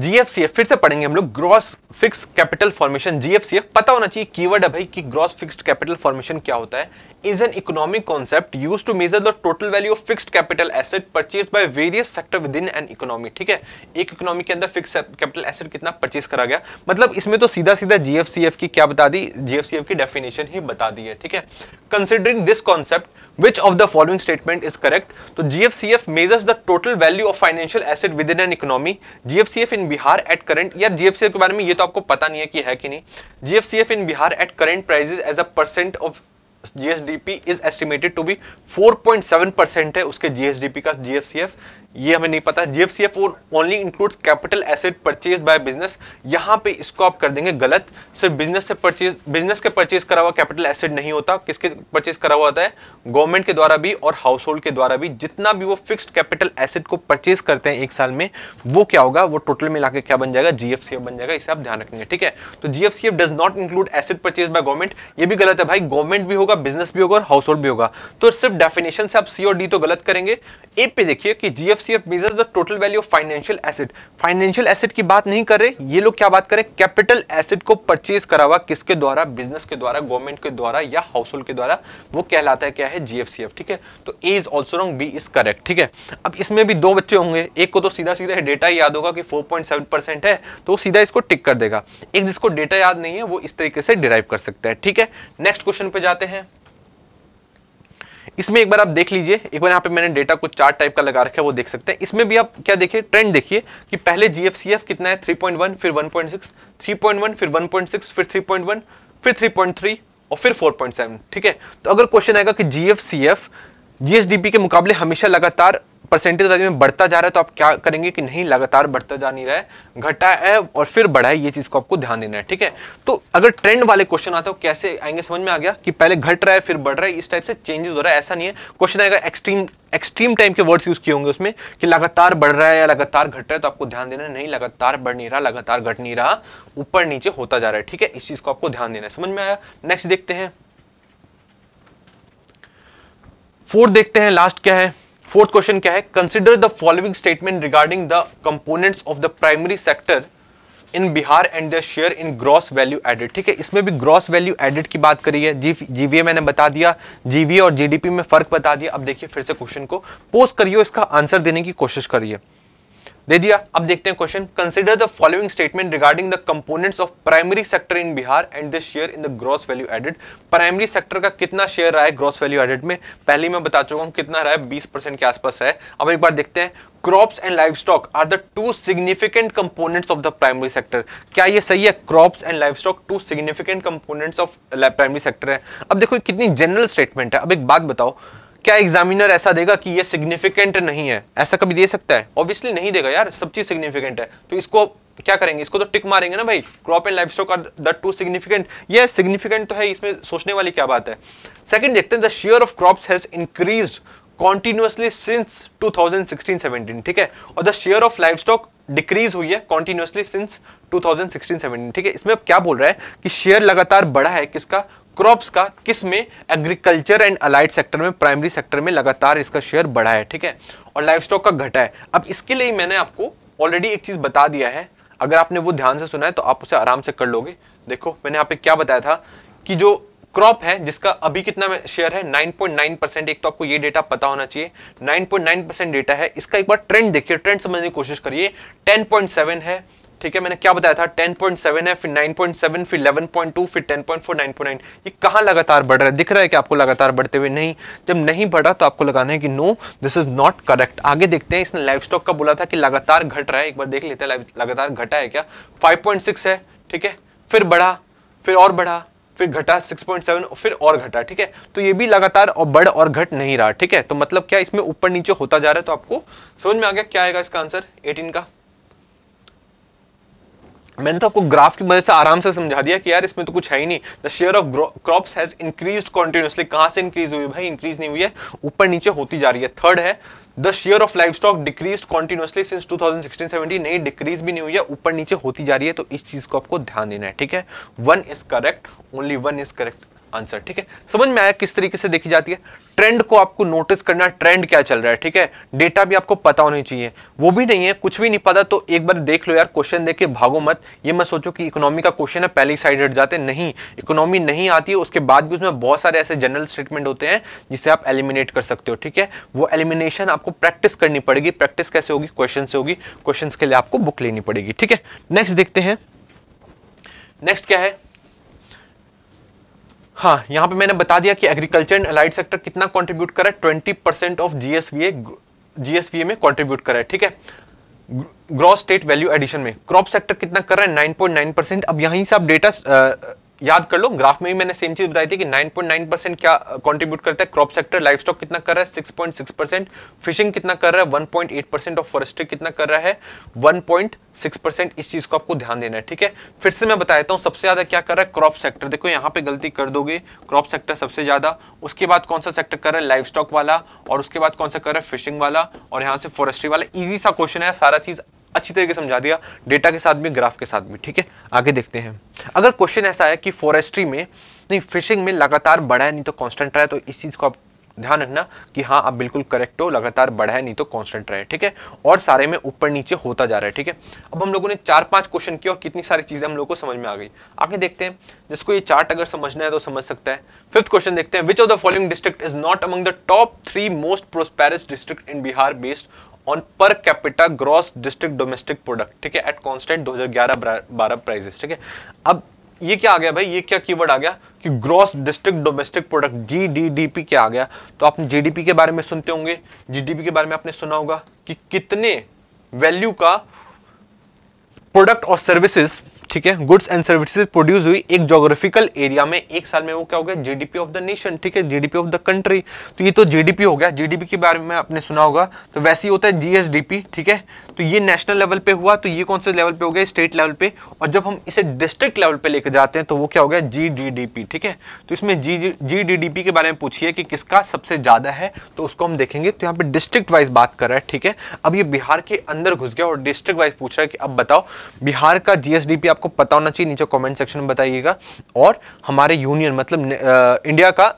जीएफसी फिर से पढ़ेंगे हम लोग gross fixed capital formation GFCF पता होना चाहिए कीवर्ड है भाई कि ग्रॉस फिक्स्ड कैपिटल फॉर्मेशन क्या होता है is an economic concept used to measure the total value of fixed capital asset purchase by various sector within an economy ठीक है एक इकोनॉमी के अंदर फिक्स कैपिटल एसेट कितना परचेज करा गया मतलब इसमें तो सीधा सीधा जीएफसीएफ की क्या बता दी जीएफसीएफ की डेफिनेशन ही बता दी है ठीक है considering this concept which of the following statement is correct तो GFCF measures the total value of financial asset within an economy GFCF in Bihar at current या जीएफसीएफ के बारे में ये तो आपको पता नहीं है कि है कि नहीं GFCF in Bihar at current prices as a percent of GSDP is estimated to be 4.7 percent है उसके जीएसडीपी का जीएफसीएफ ये हमें नहीं पता GFCF only includes capital asset purchase by business यहाँ पे इसको आप कर देंगे गलत सिर्फ बिजनेस से परचेज बिजनेस के परचेज करा हुआ कैपिटल एसेट नहीं होता किसके परचेज करा हुआ होता है गवर्नमेंट के द्वारा भी और हाउस होल्ड के द्वारा भी जितना भी वो फिक्स्ड कैपिटल एसेट को परचेज करते हैं एक साल में वो क्या होगा वो टोटल मिला के क्या बन जाएगा जीएफसीएफ बन जाएगा इसे आप ध्यान रखेंगे ठीक है तो GFCF does not include asset purchase by government ये भी गलत है भाई गवर्नमेंट भी होगा बिजनेस भी होगा और हाउस होल्ड भी होगा तो सिर्फ डेफिनेशन से आप सी और डी तो गलत करेंगे ए पे देखिए कि GF FCF measure the total value of financial asset financial asset की बात नहीं कर रहे ये लोग क्या बात करें कैपिटल एसेट को परचेज करा हुआ किसके द्वारा बिजनेस के द्वारा गवर्नमेंट के द्वारा या हाउस होल्ड के द्वारा वो कहलाता है क्या है जीएफसीएफ ठीक है तो A is also wrong B is correct ठीक है अब इसमें भी दो बच्चे होंगे एक को तो सीधा सीधा डेटा याद होगा कि फोर है तो सीधा इसको टिक कर देगा एक जिसको डेटा याद नहीं है वो इस तरीके से डिराइव कर सकता है ठीक है नेक्स्ट क्वेश्चन पे जाते हैं इसमें एक बार आप देख लीजिए एक बार यहाँ पे मैंने डेटा को चार्ट टाइप का लगा रखा है वो देख सकते हैं इसमें भी आप क्या देखिए ट्रेंड देखिए कि पहले जीएफसीएफ कितना है 3.1 फिर 1.6 3.1 फिर 1.6 फिर 3.1 फिर 3.3 और फिर 4.7 ठीक है तो अगर क्वेश्चन आएगा कि जीएफसीएफ जीएसडीपी के मुकाबले हमेशा लगातार परसेंटेज वाइज में बढ़ता जा रहा है तो आप क्या करेंगे कि नहीं लगातार बढ़ता जा नहीं रहा है घटा है और फिर बढ़ा है ये चीज़ को आपको ध्यान देना है ठीक है तो अगर ट्रेंड वाले क्वेश्चन आते हो कैसे आएंगे समझ में आ गया कि पहले घट रहा है फिर बढ़ रहा है इस टाइप से चेंजेस हो रहा है ऐसा नहीं है क्वेश्चन आएगा एक्सट्रीम एक्सट्रीम टाइम के वर्ड्स यूज किए होंगे उसमें कि लगातार बढ़ रहा है या लगातार घट रहा है तो आपको ध्यान देना है नहीं लगातार बढ़ नहीं रहा लगातार घट नहीं रहा ऊपर नीचे होता जा रहा है ठीक है इस चीज को आपको ध्यान देना है समझ में आया नेक्स्ट देखते हैं फोर्थ देखते हैं लास्ट क्या है फोर्थ क्वेश्चन क्या है consider the following statement regarding the components of the primary sector in Bihar and the share in gross value added ठीक है इसमें भी ग्रॉस वैल्यू एडेड की बात करी है जीवीए मैंने बता दिया जीवीए और जीडीपी में फर्क बता दिया अब देखिए फिर से क्वेश्चन को पोस्ट करिए इसका आंसर देने की कोशिश करिए दे दिया अब देखते हैं question consider the following statement regarding the components of primary sector in Bihar and the share in the gross value added primary sector का कितना शेयर रहा है ग्रॉस वैल्यू एडेड में पहले मैं बता चुका हूं कितना रहा है बीस परसेंट के आसपास है अब एक बार देखते हैं crops and livestock are the two significant components of the primary sector क्या ये सही है crops and livestock two significant components of primary sector है अब देखो कितनी जनरल स्टेटमेंट है अब एक बात बताओ क्या एग्जामिनर ऐसा देगा कि ये सिग्निफिकेंट नहीं है ऐसा कभी दे सकता है ऑब्वियसली नहीं देगा यार सब चीज सिग्निफिकेंट है तो इसको क्या करेंगे इसको तो टिक मारेंगे ना भाई crop and livestock are the two significant ये सिग्निफिकेंट तो है इसमें सोचने वाली क्या बात है सेकंड देखते हैं the share of crops has increase continuously since 2016-17 ठीक है और the share of livestock decrease हुई है कॉन्टिन्यूसली सिंस 2016-17 ठीक है इसमें अब क्या बोल रहा है कि शेयर लगातार बढ़ा है किसका क्रॉप्स का किस में एग्रीकल्चर एंड अलाइड सेक्टर में प्राइमरी सेक्टर में लगातार इसका शेयर बढ़ा है ठीक है और लाइफ स्टॉक का घटा है अब इसके लिए मैंने आपको ऑलरेडी एक चीज़ बता दिया है अगर आपने वो ध्यान से सुना है तो आप उसे आराम से कर लोगे देखो मैंने यहाँ पे क्या बताया था कि जो क्रॉप है जिसका अभी कितना शेयर है 9.9 परसेंट एक तो आपको ये डेटा पता होना चाहिए 9.9 परसेंट डेटा है इसका एक बार ट्रेंड देखिए ट्रेंड समझने की कोशिश करिए 10.7 है ठीक है मैंने क्या बताया था 10.7 है फिर 9.7 फिर 11.2 फिर 10.4 9.9 ये कहाँ लगातार बढ़ रहा है दिख रहा है कि आपको लगातार बढ़ते हुए नहीं जब नहीं बढ़ा तो आपको लगाना है कि no this is not correct आगे देखते हैं इसने लाइफ स्टॉक का बोला था कि लगातार घट रहा है एक बार देख लेते हैं लगातार घटा है क्या फाइव है ठीक है फिर बढ़ा फिर और बढ़ा फिर घटा 6.7 फिर और घटा ठीक है तो ये भी लगातार और बढ़ और घट नहीं रहा ठीक है तो मतलब क्या इसमें ऊपर नीचे होता जा रहा है तो आपको समझ में आ गया क्या आएगा इसका आंसर 18 का मैंने तो आपको ग्राफ की मदद से आराम से समझा दिया कि यार इसमें तो कुछ है ही नहीं the share of crops has increase continuously कहाँ से इंक्रीज हुई भाई इंक्रीज नहीं हुई है ऊपर नीचे होती जा रही है थर्ड है the share of livestock decrease continuously since 2016-17 नहीं डिक्रीज भी नहीं हुई है ऊपर नीचे होती जा रही है तो इस चीज़ को आपको ध्यान देना है ठीक है one is correct only one is correct answer ठीक है समझ में आया किस तरीके से देखी जाती है ट्रेंड को आपको नोटिस करना ट्रेंड क्या चल रहा है ठीक है डेटा भी आपको पता होना चाहिए वो भी नहीं है कुछ भी नहीं पता तो एक बार देख लो यार क्वेश्चन देख के भागो मत ये मैं सोचो कि इकोनॉमी का क्वेश्चन है ही साइड हट जाते नहीं इकोनॉमी नहीं आती है उसके बाद भी उसमें बहुत सारे ऐसे जनरल स्टेटमेंट होते हैं जिसे आप एलिमिनेट कर सकते हो ठीक है वो एलिमिनेशन आपको प्रैक्टिस करनी पड़ेगी प्रैक्टिस कैसे होगी क्वेश्चन से होगी क्वेश्चन के लिए आपको बुक लेनी पड़ेगी ठीक है नेक्स्ट देखते हैं नेक्स्ट क्या है हाँ यहाँ पे मैंने बता दिया कि एग्रीकल्चर एंड अलाइड सेक्टर कितना कंट्रीब्यूट करा है twenty percent of GSVA GSVA में कंट्रीब्यूट करा है ठीक है ग्रॉस स्टेट वैल्यू एडिशन में क्रॉप सेक्टर कितना कर रहा है नाइन पॉइंट नाइन परसेंट अब यहीं से आप डेटा याद कर लो ग्राफ में भी मैंने सेम चीज बताई थी कि 9.9 परसेंट क्या कंट्रीब्यूट करता है क्रॉप सेक्टर लाइफ स्टॉक कितना कर रहा है 6.6 परसेंट फिशिंग कितना कर रहा है 1.8 परसेंट ऑफ फॉरेस्ट्री कितना कर रहा है 1.6 परसेंट इस चीज को आपको ध्यान देना है ठीक है फिर से मैं बता देता हूँ सबसे ज्यादा क्या कर रहा है क्रॉप सेक्टर देखो यहाँ पे गलती कर दोगे क्रॉप सेक्टर सबसे ज्यादा उसके बाद कौन सा सेक्टर कर रहा है लाइफ स्टॉक वाला और उसके बाद कौन सा कर रहा है फिशिंग वाला और यहाँ से फॉरेस्ट्री वाला ईजी सा क्वेश्चन है सारा चीज अच्छी तरीके समझा दिया डेटा के साथ भी ग्राफ के साथ भी ठीक है आगे देखते हैं अगर क्वेश्चन ऐसा है कि फॉरेस्ट्री में नहीं फिशिंग में लगातार बढ़ा है नहीं तो कॉन्स्टेंट रहा है तो इस चीज़ को आप ध्यान रखना कि हाँ आप बिल्कुल करेक्ट हो लगातार बढ़ा है नहीं तो कांस्टेंट रहे ठीक है और सारे में ऊपर नीचे होता जा रहा है ठीक है अब हम लोगों ने चार पांच क्वेश्चन किया और कितनी सारी चीज़ें हम लोगों को समझ में आ गई आगे देखते हैं जिसको ये चार्ट अगर समझना है तो समझ सकता है फिफ्थ क्वेश्चन देखते हैं which of the following district is not among the top three most prosperous district in Bihar based on per capita gross district domestic product ठीक है एट कॉन्स्टेंट 2011 बारह प्राइजेस ठीक है अब ये क्या आ गया भाई ये क्या कीवर्ड आ गया कि gross district domestic product GDDP क्या आ गया तो आपने जीडीपी के बारे में सुनते होंगे जीडीपी के बारे में आपने सुना होगा कि कितने वैल्यू का प्रोडक्ट और सर्विसेज ठीक है गुड्स एंड सर्विसेज प्रोड्यूस हुई एक जोग्राफिकल एरिया में एक साल में वो क्या हो गया जीडीपी ऑफ द नेशन ठीक है जीडीपी ऑफ द कंट्री तो ये तो जीडीपी हो गया जीडीपी के बारे में आपने सुना होगा तो वैसे ही होता है जीएसडीपी ठीक है तो ये नेशनल लेवल पे हुआ तो ये कौन से लेवल पे हो गया स्टेट लेवल पे और जब हम इसे डिस्ट्रिक्ट लेवल पे लेकर जाते हैं तो वो क्या हो गया जी ठीक है तो इसमें जी जी के बारे में पूछिए कि किसका सबसे ज़्यादा है तो उसको हम देखेंगे तो यहाँ पे डिस्ट्रिक्ट वाइज बात कर रहा है ठीक है अब ये बिहार के अंदर घुस गया और डिस्ट्रिक्ट वाइज पूछ रहा है कि अब बताओ बिहार का जीएसडीपी आपको पता होना चाहिए नीचे कमेंट सेक्शन में बताइएगा और हमारे यूनियन मतलब न, आ, इंडिया का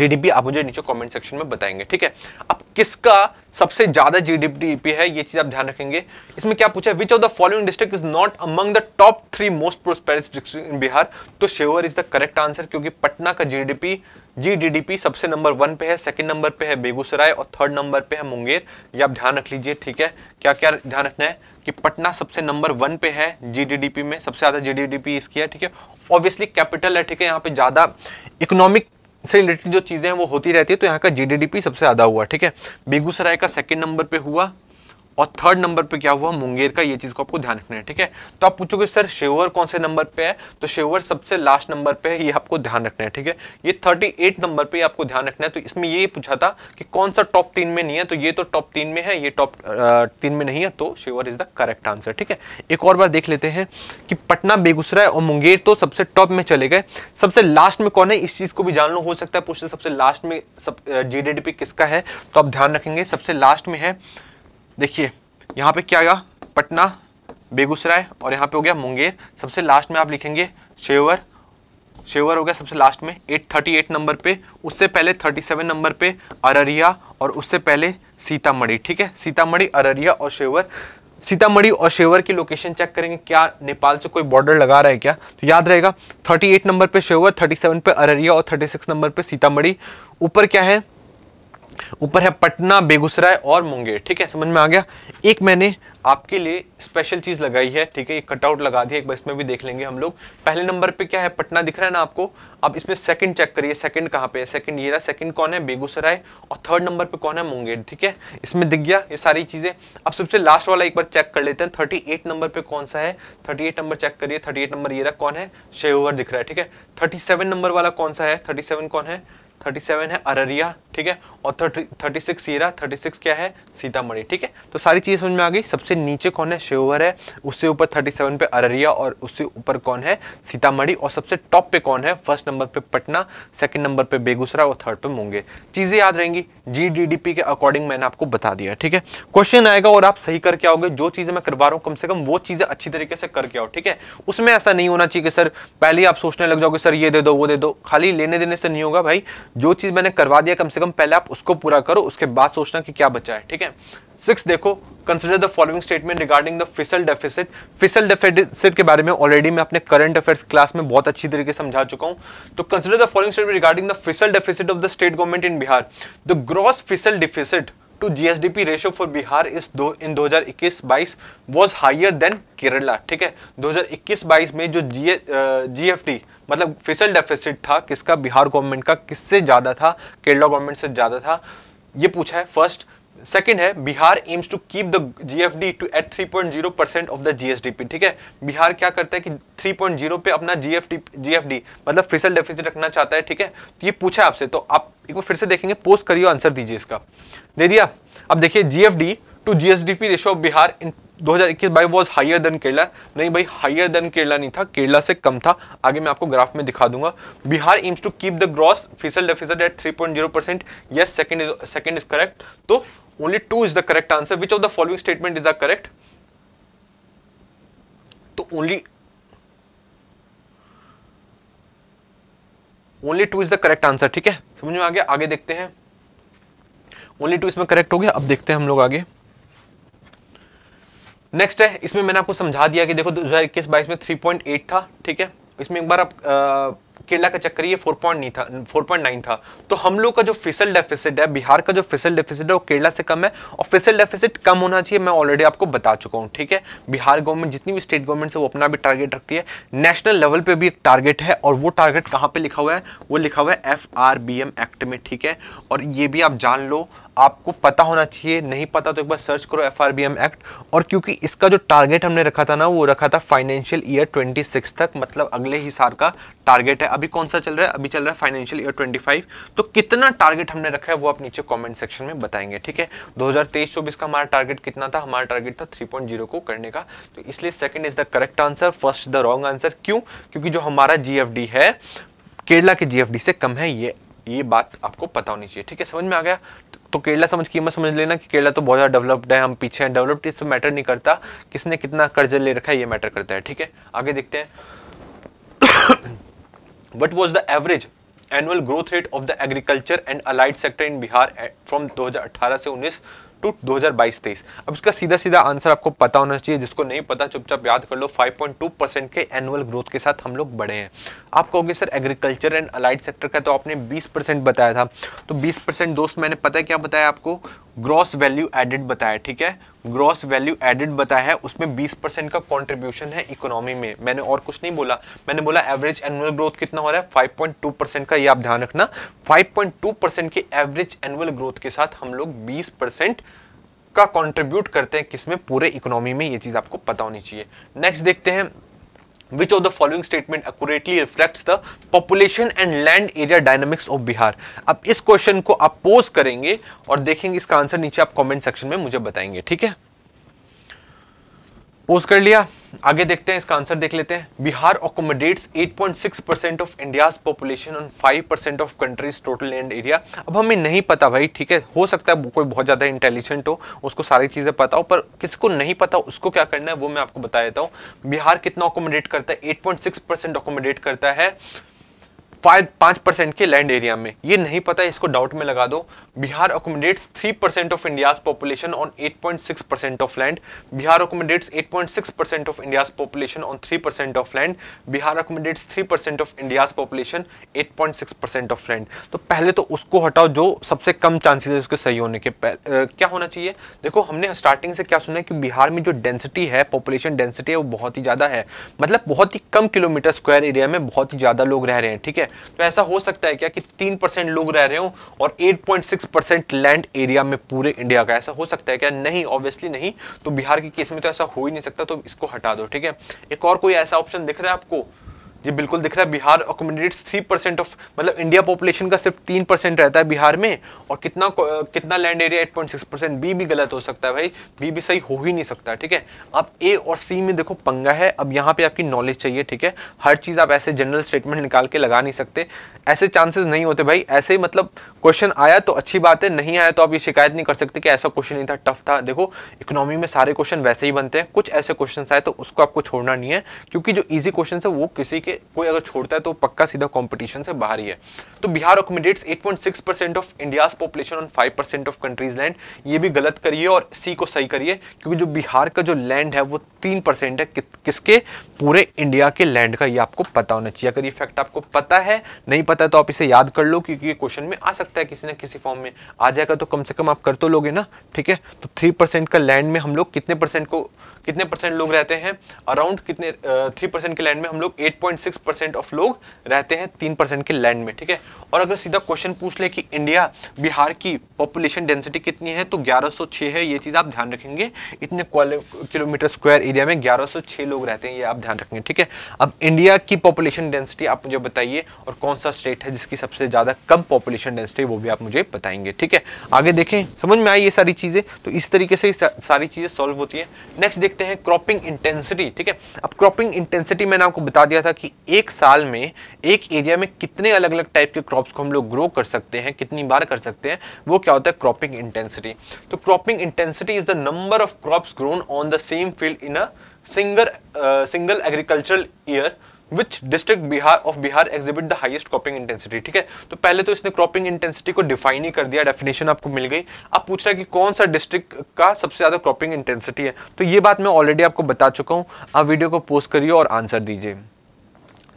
जीडीपी आप मुझे नीचे कमेंट सेक्शन में बताएंगे ठीक है अब किसका सबसे ज्यादा जीडीपी है ये चीज आप ध्यान रखेंगे इसमें क्या पूछा which of the following district is not among the top three most prosperous district in Bihar तो Sheohar is the correct answer क्योंकि पटना का जीडीपी जीडीडीपी सबसे नंबर वन पे है सेकंड नंबर पे है बेगूसराय और थर्ड नंबर पे है मुंगेर ये आप ध्यान रख लीजिए ठीक है क्या क्या ध्यान रखना है कि पटना सबसे नंबर वन पे है जीडीडीपी में सबसे ज़्यादा जीडीडीपी इसकी है ठीक है ऑब्वियसली कैपिटल है ठीक है यहाँ पे ज़्यादा इकोनॉमिक से रिलेटेड जो चीज़ें हैं वो होती रहती है तो यहाँ का जीडीडीपी सबसे ज़्यादा हुआ ठीक है बेगूसराय का सेकंड नंबर पर हुआ और थर्ड नंबर पे क्या हुआ मुंगेर का ये चीज को आपको ध्यान रखना है ठीक है तो आप पूछोगे सर शेवर कौन से नंबर पे है तो शेवर सबसे लास्ट नंबर पे है ये आपको ध्यान रखना है ठीक है ये थर्टी एट नंबर पे आपको ध्यान रखना है तो इसमें ये पूछा था कि कौन सा टॉप तीन में नहीं है तो ये तो टॉप तीन में है ये टॉप तीन में नहीं है तो Sheohar is the correct answer ठीक है एक और बार देख लेते हैं कि पटना बेगूसराय और मुंगेर तो सबसे टॉप में चले गए सबसे लास्ट में कौन है इस चीज को भी जान लो हो सकता है पूछते सबसे लास्ट में जीडीडीपी किसका है तो आप ध्यान रखेंगे सबसे लास्ट में है देखिए यहाँ पे क्या आएगा पटना बेगूसराय और यहाँ पे हो गया मुंगेर सबसे लास्ट में आप लिखेंगे शेवर शेवर हो गया सबसे लास्ट में एट थर्टी एट नंबर पे उससे पहले थर्टी सेवन नंबर पे अररिया और उससे पहले सीतामढ़ी ठीक है सीतामढ़ी अररिया और शेवर सीतामढ़ी और शेवर की लोकेशन चेक करेंगे क्या नेपाल से कोई बॉर्डर लगा रहा है क्या तो याद रहेगा 38 नंबर पे शेवर 37 पे अररिया और 36 नंबर पे सीतामढ़ी ऊपर क्या है ऊपर है पटना बेगूसराय और मुंगेर ठीक है समझ में आ गया एक मैंने आपके लिए स्पेशल चीज़ लगाई है ठीक है ये कटआउट लगा दिया एक बार इसमें भी देख लेंगे हम लोग पहले नंबर पे क्या है पटना दिख रहा है ना आपको अब इसमें सेकंड चेक करिए सेकंड कहाँ पे है सेकंड ये रहा सेकंड कौन है बेगूसराय और थर्ड नंबर पे कौन है मुंगेर ठीक है इसमें दिख गया ये सारी चीज़ें अब सबसे लास्ट वाला एक बार चेक कर लेते हैं थर्टी नंबर पर कौन सा है थर्टी नंबर चेक करिए थर्टी नंबर ये रहा कौन है शेवर दिख रहा है ठीक है थर्टी नंबर वाला कौन सा है थर्टी कौन है थर्टी सेवन है अररिया ठीक है और थर्टी थर्टी सिक्स सीरा थर्टी सिक्स क्या है सीतामढ़ी ठीक है तो सारी चीज़ समझ में आ गई सबसे नीचे कौन है शिवहर है उससे ऊपर थर्टी सेवन पे अररिया और उससे ऊपर कौन है सीतामढ़ी और सबसे टॉप पे कौन है फर्स्ट नंबर पे पटना सेकंड नंबर पे बेगूसराय और थर्ड पे मुंगे चीज़ें याद रहेंगी जी के अकॉर्डिंग मैंने आपको बता दिया ठीक है क्वेश्चन आएगा और आप सही करके आओगे जो चीज़ें मैं करवा रहा हूँ कम से कम वो चीज़ें अच्छी तरीके से करके आओ ठीक है उसमें ऐसा नहीं होना चाहिए कि सर पहले आप सोचने लग जाओगे सर ये दे दो वो दे दो खाली लेने देने से नहीं होगा भाई जो चीज़ मैंने करवा दिया कम से कम पहले आप उसको पूरा करो उसके बाद सोचना कि क्या बचा है ठीक है सिक्स देखो consider the following statement regarding the fiscal deficit fiscal deficit के बारे में ऑलरेडी मैं अपने करंट अफेयर्स क्लास में बहुत अच्छी तरीके समझा चुका हूं तो consider the following statement regarding the fiscal deficit of the state government in Bihar the gross fiscal deficit to GSDP ratio for Bihar इस दो in 2021-22 was higher than Kerala ठीक है 2021-22 में जो जी जीएफटी uh, मतलब फिसल डेफिसिट था किसका बिहार गवर्नमेंट का किससे ज़्यादा था केरला गवर्नमेंट से ज़्यादा था ये पूछा है फर्स्ट सेकंड है Bihar aims to keep the GFD to at 3.0 percent of the GSDP ठीक है बिहार क्या करता है कि 3.0 पे अपना जीएफडी जीएफडी मतलब फिसल डेफिसिट रखना चाहता है ठीक है तो ये पूछा आपसे तो आप एक बार फिर से देखेंगे पोस्ट करिए आंसर दीजिए इसका दे दिया अब देखिए GFD to GSDP ratio of Bihar in 2021 बाई वॉज हायर देन केरला नहीं भाई हायर देन केरला नहीं था केरला से कम था आगे मैं आपको ग्राफ में दिखा दूंगा Bihar aims to keep the gross fiscal deficit at 3.0 percent yes second second is correct तो only two is the correct answer which of the following statement is the correct to only only two is the correct answer ठीक है समझ में aa gaya आगे देखते हैं only to इसमें correct हो गया अब देखते हैं हम लोग आगे नेक्स्ट है इसमें मैंने आपको समझा दिया कि देखो दो हज़ार इक्कीस बाईस में थ्री पॉइंट एट था ठीक है इसमें एक बार आप केरला का चक्कर ये फोर पॉइंट नहीं था फोर पॉइंट नाइन था तो हम लोग का जो फिसल डेफिसिट है बिहार का जो फिसल डेफिसिट है वो केरला से कम है और फिसल डेफिसिट कम होना चाहिए मैं ऑलरेडी आपको बता चुका हूँ ठीक है बिहार गवर्नमेंट जितनी भी स्टेट गवर्नमेंट है वो अपना भी टारगेट रखती है नेशनल लेवल पर भी एक टारगेट है और वो टारगेट कहाँ पर लिखा हुआ है वो लिखा हुआ है F R B M act में ठीक है और ये भी आप जान लो आपको पता होना चाहिए नहीं पता तो एक बार सर्च करो एफ एक्ट और क्योंकि इसका जो टारगेट हमने रखा था ना वो रखा था फाइनेंशियल ईयर 26 तक मतलब अगले ही साल का टारगेट है अभी कौन सा चल रहा है अभी चल रहा है फाइनेंशियल ईयर 25 तो कितना टारगेट हमने रखा है वो आप नीचे कॉमेंट सेक्शन में बताएंगे ठीक है दो हज़ार का हमारा टारगेट कितना था हमारा टारगेट था थ्री को करने का तो इसलिए second is the correct answer first the wrong answer क्यों क्योंकि जो हमारा जी है केरला के जी से कम है ये ये बात आपको पता होनी चाहिए ठीक है समझ में आ गया तो केरला समझ की मत समझ लेना कि केरला तो बहुत ज़्यादा डेवलप्ड है हम पीछे हैं डेवलप्ड इससे मैटर नहीं करता किसने कितना कर्ज ले रखा है ये मैटर करता है ठीक है आगे देखते हैं what was the average annual growth rate of the agriculture and allied sector in Bihar from 2018 से 19 टू 2022-23 अब इसका सीधा सीधा आंसर आपको पता होना चाहिए जिसको नहीं पता चुपचाप याद कर लो 5.2 परसेंट के एनुअल ग्रोथ के साथ हम लोग बढ़े हैं आप कहोगे sir agriculture and allied sector का तो आपने 20 परसेंट बताया था तो 20 परसेंट दोस्त मैंने पता है क्या बताया आपको ग्रॉस वैल्यू एडेड बताया ठीक है ग्रॉस वैल्यू एडेड बताया है उसमें 20 परसेंट का कंट्रीब्यूशन है इकोनॉमी में मैंने और कुछ नहीं बोला मैंने बोला एवरेज एनुअल ग्रोथ कितना हो रहा है 5.2 परसेंट का ये आप ध्यान रखना 5.2 परसेंट की एवरेज एनुअल ग्रोथ के साथ हम लोग 20 परसेंट का कंट्रीब्यूट करते हैं किसमें पूरे इकोनॉमी में ये चीज़ आपको पता होनी चाहिए नेक्स्ट देखते हैं which of the following statement accurately reflects the population and land area dynamics of Bihar? अब इस क्वेश्चन को आप पोज करेंगे और देखेंगे इसका आंसर नीचे आप कमेंट सेक्शन में मुझे बताएंगे ठीक है पोज कर लिया आगे देखते हैं इसका आंसर देख लेते हैं Bihar accommodates 8.6 percent of India's population on 5 percent of country's total land area अब हमें नहीं पता भाई ठीक है हो सकता है कोई बहुत ज़्यादा इंटेलिजेंट हो उसको सारी चीज़ें पता हो पर किसको नहीं पता उसको क्या करना है वो मैं आपको बता देता हूँ बिहार कितना अकोमोडेट करता है एट अकोमोडेट करता है फाइव पाँच परसेंट के लैंड एरिया में ये नहीं पता है इसको डाउट में लगा दो Bihar accommodates three percent of India's population on eight point six percent of land Bihar accommodates eight point six percent of India's population on three percent of land Bihar accommodates three percent of India's population eight point six percent of land तो पहले तो उसको हटाओ जो सबसे कम chances है उसके सही होने के आ, क्या होना चाहिए देखो हमने स्टार्टिंग से क्या सुना है कि बिहार में जो डेंसिटी है पॉपुलेशन डेंसिटी है वो बहुत ही ज़्यादा है मतलब बहुत ही कम किलोमीटर स्क्वायर एरिया में बहुत ही ज़्यादा लोग रह रहे हैं ठीक है तो ऐसा हो सकता है क्या कि तीन परसेंट लोग रह रहे हो और 8.6 परसेंट लैंड एरिया में पूरे इंडिया का ऐसा हो सकता है क्या नहीं ऑब्वियसली नहीं तो बिहार के केस में तो ऐसा हो ही नहीं सकता तो इसको हटा दो ठीक है एक और कोई ऐसा ऑप्शन दिख रहा है आपको जी बिल्कुल दिख रहा है Bihar accommodates three percent of मतलब इंडिया पॉपुलेशन का सिर्फ तीन परसेंट रहता है बिहार में और कितना कितना land area eight point six percent B भी गलत हो सकता है भाई बी भी सही हो ही नहीं सकता ठीक है आप ए और सी में देखो पंगा है अब यहाँ पे आपकी नॉलेज चाहिए ठीक है हर चीज़ आप ऐसे जनरल स्टेटमेंट निकाल के लगा नहीं सकते ऐसे चांसेस नहीं होते भाई ऐसे मतलब क्वेश्चन आया तो अच्छी बात है नहीं आया तो आप ये शिकायत नहीं कर सकते कि ऐसा क्वेश्चन नहीं था टफ था देखो इकोनॉमी में सारे क्वेश्चन वैसे ही बनते हैं कुछ ऐसे क्वेश्चन आए तो उसको आपको छोड़ना नहीं है क्योंकि जो ईजी क्वेश्चन है वो किसी के कोई अगर छोड़ता है तो पक्का सीधा कॉम्पिटिशन से बाहर ही है तो Bihar accommodates eight of India's population on five of country's land ये भी गलत करिए और सी को सही करिए क्योंकि जो बिहार का जो लैंड है वो तीन परसेंट है किसके पूरे इंडिया के लैंड का ये आपको पता होना चाहिए अगर ये फैक्ट आपको पता है नहीं पता है तो आप इसे याद कर लो क्योंकि ये क्वेश्चन में आ सकता सकता है किसी ना किसी फॉर्म में आ जाएगा तो कम से कम आप कर तो लोगे ना ठीक है तो थ्री परसेंट का लैंड में हम लोग कितने परसेंट को कितने परसेंट लोग रहते हैं अराउंड कितने थ्री परसेंट के लैंड में हम लोग eight point six percent of लोग रहते हैं तीन परसेंट के लैंड में ठीक है और अगर सीधा क्वेश्चन पूछ ले कि इंडिया बिहार की पॉपुलेशन डेंसिटी कितनी है तो ग्यारह है ये चीज़ आप ध्यान रखेंगे इतने किलोमीटर स्क्वायर एरिया में ग्यारह लोग रहते हैं ये आप ध्यान रखेंगे ठीक है अब इंडिया की पॉपुलेशन डेंसिटी आप मुझे बताइए और कौन सा स्टेट है जिसकी सबसे ज़्यादा कम पॉपुलेशन डेंसिटी सकते हैं वो भी आप मुझे बताएंगे ठीक है आगे देखें समझ में आई ये सारी चीज़ें तो इस तरीके से सारी चीज़ें सॉल्व होती है नेक्स्ट देखते हैं क्रॉपिंग इंटेंसिटी ठीक है अब क्रॉपिंग इंटेंसिटी मैंने आपको बता दिया था कि एक साल में एक एरिया में कितने अलग अलग टाइप के क्रॉप्स को हम लोग ग्रो कर सकते हैं कितनी बार कर सकते हैं वो क्या होता है क्रॉपिंग इंटेंसिटी तो cropping intensity is the number of crop grown on the same field in a single single agricultural year which district Bihar of Bihar exhibit the highest cropping intensity ठीक है तो पहले तो इसने क्रॉपिंग इंटेंसिटी को डिफाइन ही कर दिया डेफिनेशन आपको मिल गई अब पूछ रहा है कि कौन सा डिस्ट्रिक्ट का सबसे ज़्यादा क्रॉपिंग इंटेंसिटी है तो ये बात मैं ऑलरेडी आपको बता चुका हूँ आप वीडियो को पोस्ट करिए और आंसर दीजिए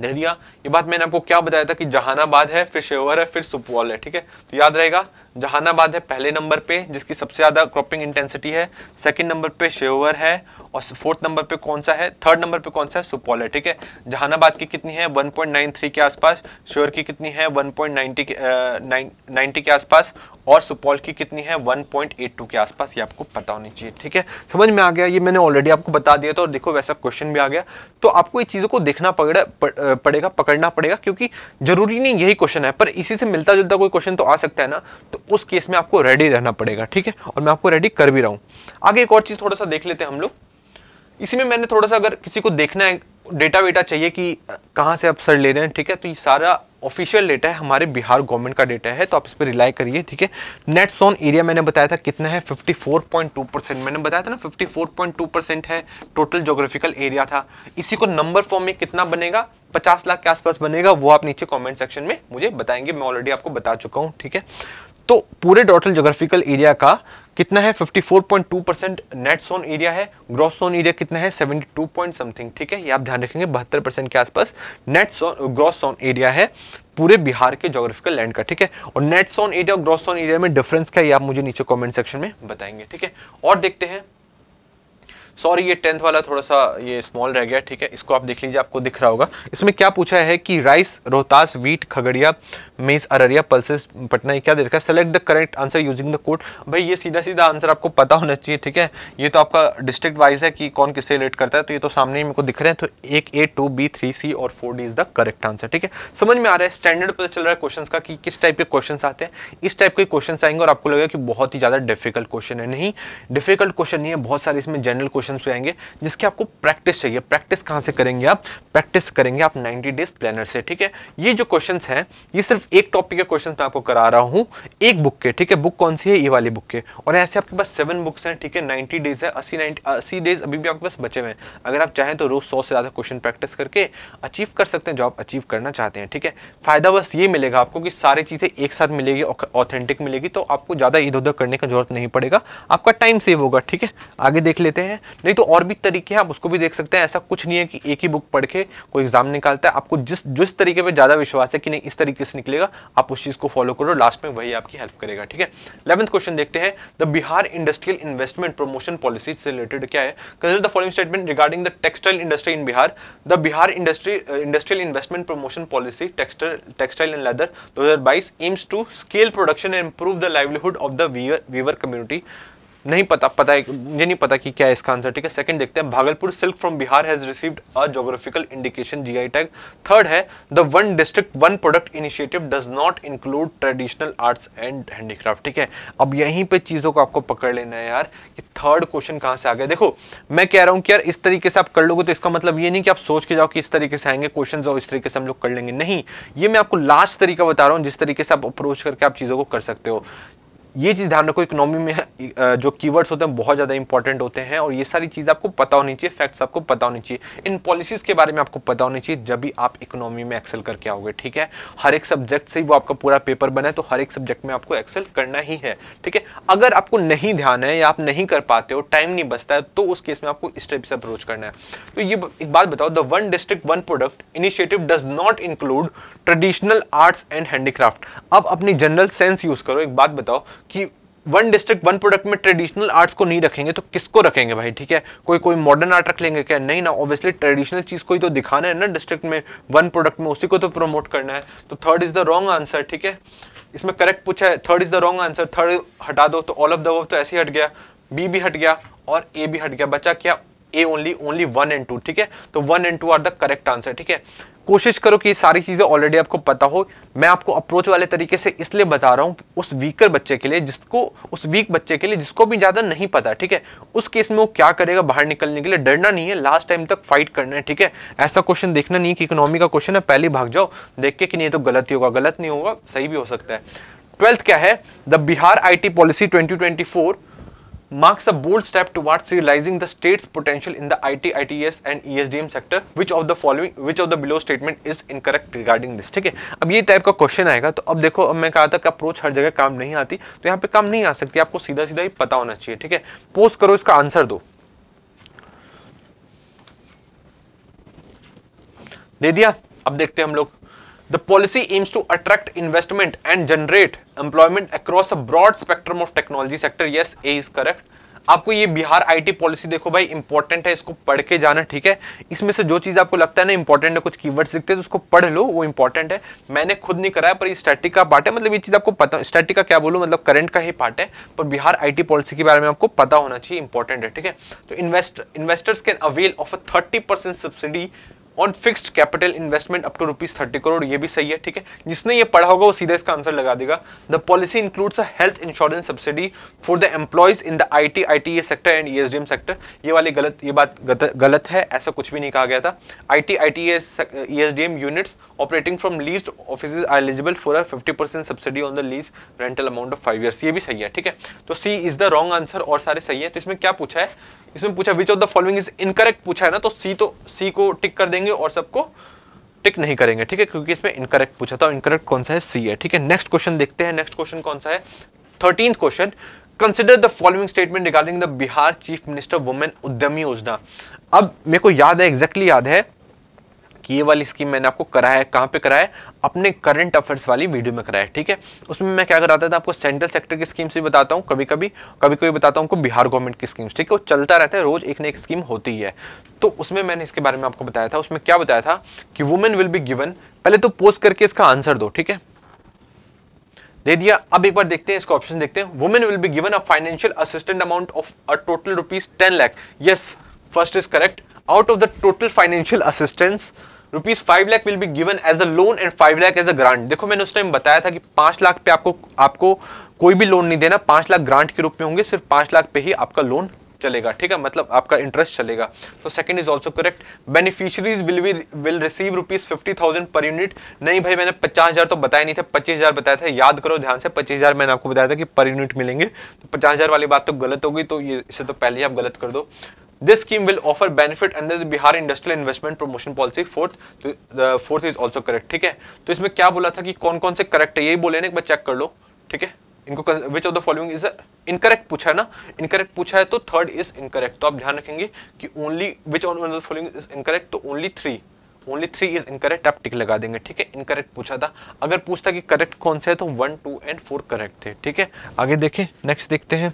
दे दिया ये बात मैंने आपको क्या बताया था कि जहानाबाद है फिर शेवर है फिर सुपौल है ठीक है तो याद रहेगा जहानाबाद है पहले नंबर पे जिसकी सबसे ज़्यादा क्रॉपिंग इंटेंसिटी है सेकंड नंबर पे शेवर है और फोर्थ नंबर पे कौन सा है थर्ड नंबर पे कौन सा है सुपौल है ठीक है जहानाबाद की कितनी है 1.93 के आसपास शेवर की कितनी है 1.90 के नाइन्टी के आसपास और सुपौल की कितनी है 1.82 के आसपास ये आपको पता होनी चाहिए ठीक है समझ में आ गया ये मैंने ऑलरेडी आपको बता दिया था और देखो वैसा क्वेश्चन भी आ गया तो आपको ये चीज़ों को देखना पकड़ा पड़ेगा पकड़ना पड़ेगा क्योंकि जरूरी नहीं यही क्वेश्चन है पर इसी से मिलता जुलता कोई क्वेश्चन तो आ सकता है ना तो उस केस में आपको रेडी रहना पड़ेगा ठीक है और मैं आपको रेडी कर भी रहा हूँ आगे एक और चीज़ थोड़ा सा देख लेते हैं हम लोग इसी में मैंने थोड़ा सा अगर किसी को देखना है डेटा वेटा चाहिए कि कहाँ से आप सर ले रहे हैं ठीक है तो ये सारा ऑफिशियल डेटा है हमारे बिहार गवर्नमेंट का डेटा है तो आप इस पर रिलाई करिए ठीक है नेट सोन एरिया मैंने बताया था कितना है 54.2 परसेंट मैंने बताया था ना 54.2 परसेंट है टोटल जोग्राफिकल एरिया था इसी को नंबर फॉर्म में कितना बनेगा 50 लाख के आसपास बनेगा वो आप नीचे कमेंट सेक्शन में मुझे बताएंगे मैं ऑलरेडी आपको बता चुका हूँ ठीक है तो पूरे टोटल जोग्राफिकल एरिया का कितना है 54.2 परसेंट नेट सोन एरिया है ग्रॉस सोन एरिया कितना है 72 पॉइंट समथिंग ठीक है ये आप ध्यान रखेंगे बहत्तर परसेंट के आसपास net sown gross sown area है पूरे बिहार के जोग्राफिकल लैंड का ठीक है और नेट सोन एरिया और ग्रॉस सोन एरिया में डिफरेंस क्या है ये आप मुझे नीचे कमेंट सेक्शन में बताएंगे ठीक है और देखते हैं सॉरी ये टेंथ वाला थोड़ा सा ये स्मॉल रह गया ठीक है इसको आप देख लीजिए आपको दिख रहा होगा इसमें क्या पूछा है कि राइस रोहतास वीट खगड़िया मेज अररिया पल्सेस पटना क्या दे रखा है select the correct answer using the code भाई ये सीधा सीधा आंसर आपको पता होना चाहिए ठीक है ये तो आपका डिस्ट्रिक्ट वाइज है कि कौन किससे रिलेट करता है तो ये तो सामने ही मेरे को दिख रहे हैं तो एक A two B three C और four D is the correct answer ठीक है समझ में आ रहा है स्टैंडर्ड पता चल रहा है क्वेश्चन का कि किस टाइप के क्वेश्चन आते हैं इस टाइप के क्वेश्चन आएंगे और आपको लगेगा कि बहुत ही ज़्यादा डिफिकल्ट क्वेश्चन है नहीं डिफिकल्ट क्वेश्चन नहीं है बहुत सारे इसमें जनरल क्वेश्चन क्वेश्चन पे आएंगे जिसके आपको प्रैक्टिस चाहिए प्रैक्टिस कहाँ से करेंगे आप प्रैक्टिस करेंगे आप 90 डेज प्लानर से ठीक है ये जो क्वेश्चन हैं ये सिर्फ एक टॉपिक के क्वेश्चन मैं आपको करा रहा हूँ एक बुक के ठीक है बुक कौन सी है ये वाली बुक के और ऐसे आपके पास सेवन बुक्स हैं ठीक है नाइन्टी डेज है अस्सी नाइन्टी अस्सी डेज अभी भी आपके पास बचे हुए हैं अगर आप चाहें तो रोज़ सौ से ज़्यादा क्वेश्चन प्रैक्टिस करके अचीव कर सकते हैं जो आप अचीव करना चाहते हैं ठीक है फ़ायदा बस ये मिलेगा आपको कि सारी चीज़ें एक साथ मिलेगी ऑथेंटिक मिलेगी तो आपको ज़्यादा इधर उधर करने का जरूरत नहीं पड़ेगा आपका टाइम सेव होगा ठीक है आगे देख लेते हैं नहीं तो और भी तरीके हैं आप उसको भी देख सकते हैं ऐसा कुछ नहीं है कि एक ही बुक पढ़ के कोई एग्जाम निकालता है आपको जिस जिस तरीके पर ज़्यादा विश्वास है कि नहीं इस तरीके से निकलेगा आप उस चीज़ को फॉलो करो लास्ट में वही आपकी हेल्प करेगा ठीक है इलेवंथ क्वेश्चन देखते हैं the Bihar industrial investment promotion policy से रिलेटेड क्या है consider the following statement regarding the textile industry in Bihar the Bihar industry industrial investment promotion policy textile and leather 2022 aims to scale production and improve the livelihood of the weaver community नहीं पता पता ये नहीं पता कि क्या है इसका आंसर ठीक है सेकंड देखते हैं Bhagalpur silk from Bihar has received a geographical indication GI tag third है the one district one product initiative does not include traditional arts and handicraft ठीक है अब यहीं पे चीज़ों को आपको पकड़ लेना है यार कि थर्ड क्वेश्चन कहाँ से आ गया देखो मैं कह रहा हूँ कि यार इस तरीके से आप कर लोगे तो इसका मतलब ये नहीं कि आप सोच के जाओ कि इस तरीके से आएंगे क्वेश्चन और इस तरीके से हम लोग कर लेंगे नहीं ये मैं आपको लास्ट तरीका बता रहा हूँ जिस तरीके से आप अप्रोच करके आप चीज़ों को कर सकते हो ये चीज़ ध्यान रखो इकोनॉमी में जो कीवर्ड्स होते हैं बहुत ज़्यादा इंपॉर्टेंट होते हैं और ये सारी चीज़ आपको पता होनी चाहिए फैक्ट्स आपको पता होनी चाहिए इन पॉलिसीज़ के बारे में आपको पता होनी चाहिए जब भी आप इकोनॉमी में एक्सेल करके आओगे ठीक है हर एक सब्जेक्ट से ही वो आपका पूरा पेपर बना है तो हर एक सब्जेक्ट में आपको एक्सेल करना ही है ठीक है अगर आपको नहीं ध्यान है या आप नहीं कर पाते हो टाइम नहीं बचता है तो उस केस में आपको इस टाइप से अप्रोच करना है तो ये एक बात बताओ the one district one product initiative does not include traditional arts and handicraft अब अपनी जनरल सेंस यूज़ करो एक बात बताओ कि वन डिस्ट्रिक्ट वन प्रोडक्ट में ट्रेडिशनल आर्ट्स को नहीं रखेंगे तो किसको रखेंगे भाई ठीक है कोई कोई मॉडर्न आर्ट रख लेंगे क्या नहीं ना ऑब्वियसली ट्रेडिशनल चीज़ को ही तो दिखाना है ना डिस्ट्रिक्ट में वन प्रोडक्ट में उसी को तो प्रमोट करना है तो third is the wrong answer ठीक है इसमें करेक्ट पूछा है third is the wrong answer third हटा दो तो ऑल ऑफ द वो तो ऐसे ही हट गया बी भी हट गया और ए भी हट गया बचा क्या A only only one and two ठीक है तो one and two are the correct answer ठीक है कोशिश करो कि ये सारी चीज़ें ऑलरेडी आपको पता हो मैं आपको अप्रोच वाले तरीके से इसलिए बता रहा हूँ उस वीकर बच्चे के लिए जिसको उस वीक बच्चे के लिए जिसको भी ज़्यादा नहीं पता ठीक है उस केस में वो क्या करेगा बाहर निकलने के लिए डरना नहीं है लास्ट टाइम तक फाइट करना है ठीक है ऐसा क्वेश्चन देखना नहीं कि इकोनॉमी का क्वेश्चन है पहले भाग जाओ देख के कि नहीं तो गलत ही होगा गलत नहीं होगा सही भी हो सकता है ट्वेल्थ क्या है the Bihar I policy twenty marks a bold step towards realizing the state's potential in the IT, ITS and ESDM sector. Which of the following, which of the below statement is incorrect regarding this? ठीक है अब ये type का question आएगा तो अब देखो अब मैं कहा था कि अप्रोच हर जगह काम नहीं आती तो यहाँ पे काम नहीं आ सकती आपको सीधा सीधा ही पता होना चाहिए ठीक है पोस्ट करो इसका आंसर दो दे दिया अब देखते हैं हम लोग The policy aims to attract investment and generate employment across a broad spectrum of technology sector. Yes, A is correct. आपको ये बिहार आईटी पॉलिसी देखो भाई इंपॉर्टेंट है इसको पढ़ के जाना ठीक है इसमें से जो चीज़ आपको लगता है ना इंपॉर्टेंट है कुछ कीवर्ड्स लिखते हैं तो उसको पढ़ लो वो इंपॉर्टेंट है मैंने खुद नहीं कराया पर ये स्टैटिक का पार्ट है मतलब ये चीज़ आपको पता स्टैटिक का क्या बोलूँ मतलब करंट का ही पार्ट है पर बिहार आई पॉलिसी के बारे में आपको पता होना चाहिए इंपॉर्टेंट है ठीक है तो invest investors can avail of a thirty subsidy on fixed capital investment up to rupees thirty crore ये भी सही है ठीक है जिसने ये पढ़ा होगा वो सीधे इसका आंसर लगा देगा the policy includes a health insurance subsidy for the employees in the I T I T A sector and E S D M sector ये वाली गलत ये बात गलत है ऐसा कुछ भी नहीं कहा गया था I T I T E S D M units operating from lease office are eligible for a fifty percent subsidy on the lease rental amount of five years ये भी सही है ठीक है तो C is the wrong answer और सारे सही है तो इसमें क्या पूछा है इसमें पूछा which of the following is incorrect पूछा है ना तो सी तो सी को टिक कर देंगे और सबको टिक नहीं करेंगे ठीक है क्योंकि इसमें इनकरेक्ट पूछा था इनकरेक्ट कौन सा है सी है ठीक है नेक्स्ट क्वेश्चन देखते हैं नेक्स्ट क्वेश्चन कौन सा है thirteen question consider the following statement regarding the Bihar chief minister women उद्यमी योजना अब मेरे को याद है एग्जैक्टली exactly याद है कि ये वाली स्कीम मैंने आपको कराया है कहाँ पे कराया है अपने करंट अफेयर्स वाली वीडियो में कराया है ठीक है उसमें मैं क्या कराता था आपको सेंट्रल सेक्टर की स्कीम्स भी बताता हूँ कभी कभी कभी कभी बताता हूँ आपको बिहार गवर्नमेंट की स्कीम्स ठीक है वो चलता रहता है रोज़ एक ना एक स्कीम होती है तो उसमें मैंने इसके बारे में आपको बताया था उसमें क्या बताया था कि वुमेन विल बी गिवन पहले तो पोस्ट करके इसका आंसर दो ठीक है दे दिया अब एक बार देखते हैं इसका ऑप्शन देखते हैं women will be given a financial assistant amount of a total rupees ten lakh yes first is correct out of the total financial assistance rupees five lakh will be given as a loan and five lakh as a grant देखो मैंने उस time बताया था कि पांच लाख पे आपको आपको कोई भी लोन नहीं देना पांच लाख ग्रांट के रूप में होंगे सिर्फ पांच लाख पे ही आपका लोन चलेगा ठीक है मतलब आपका इंटरेस्ट चलेगा तो second is also correct beneficiaries will be will receive rupees fifty thousand per unit नहीं भाई मैंने पचास हज़ार तो बताया नहीं था पच्चीस हज़ार बताया था याद करो ध्यान से पच्चीस हज़ार मैंने आपको बताया था कि पर यूनिट मिलेंगे तो पचास हज़ार वाली बात तो गलत होगी तो ये इसे तो पहले ही आप गलत कर दो This scheme will offer benefit under the Bihar Industrial Investment Promotion Policy. Fourth, तो fourth is also correct. ठीक है तो इसमें क्या बोला था कि कौन कौन से करेक्ट है यही बोले ना एक बार चेक कर लो ठीक है इनको which of the following is incorrect पूछा है ना इनकरेक्ट पूछा है तो थर्ड इज इनकरेक्ट तो आप ध्यान रखेंगे कि only which on following is incorrect तो only three only three is incorrect आप टिक लगा देंगे ठीक है इनकरेक्ट पूछा था अगर पूछता कि करेक्ट कौन सा है तो one two and four correct थे ठीक है आगे देखें नेक्स्ट देखते हैं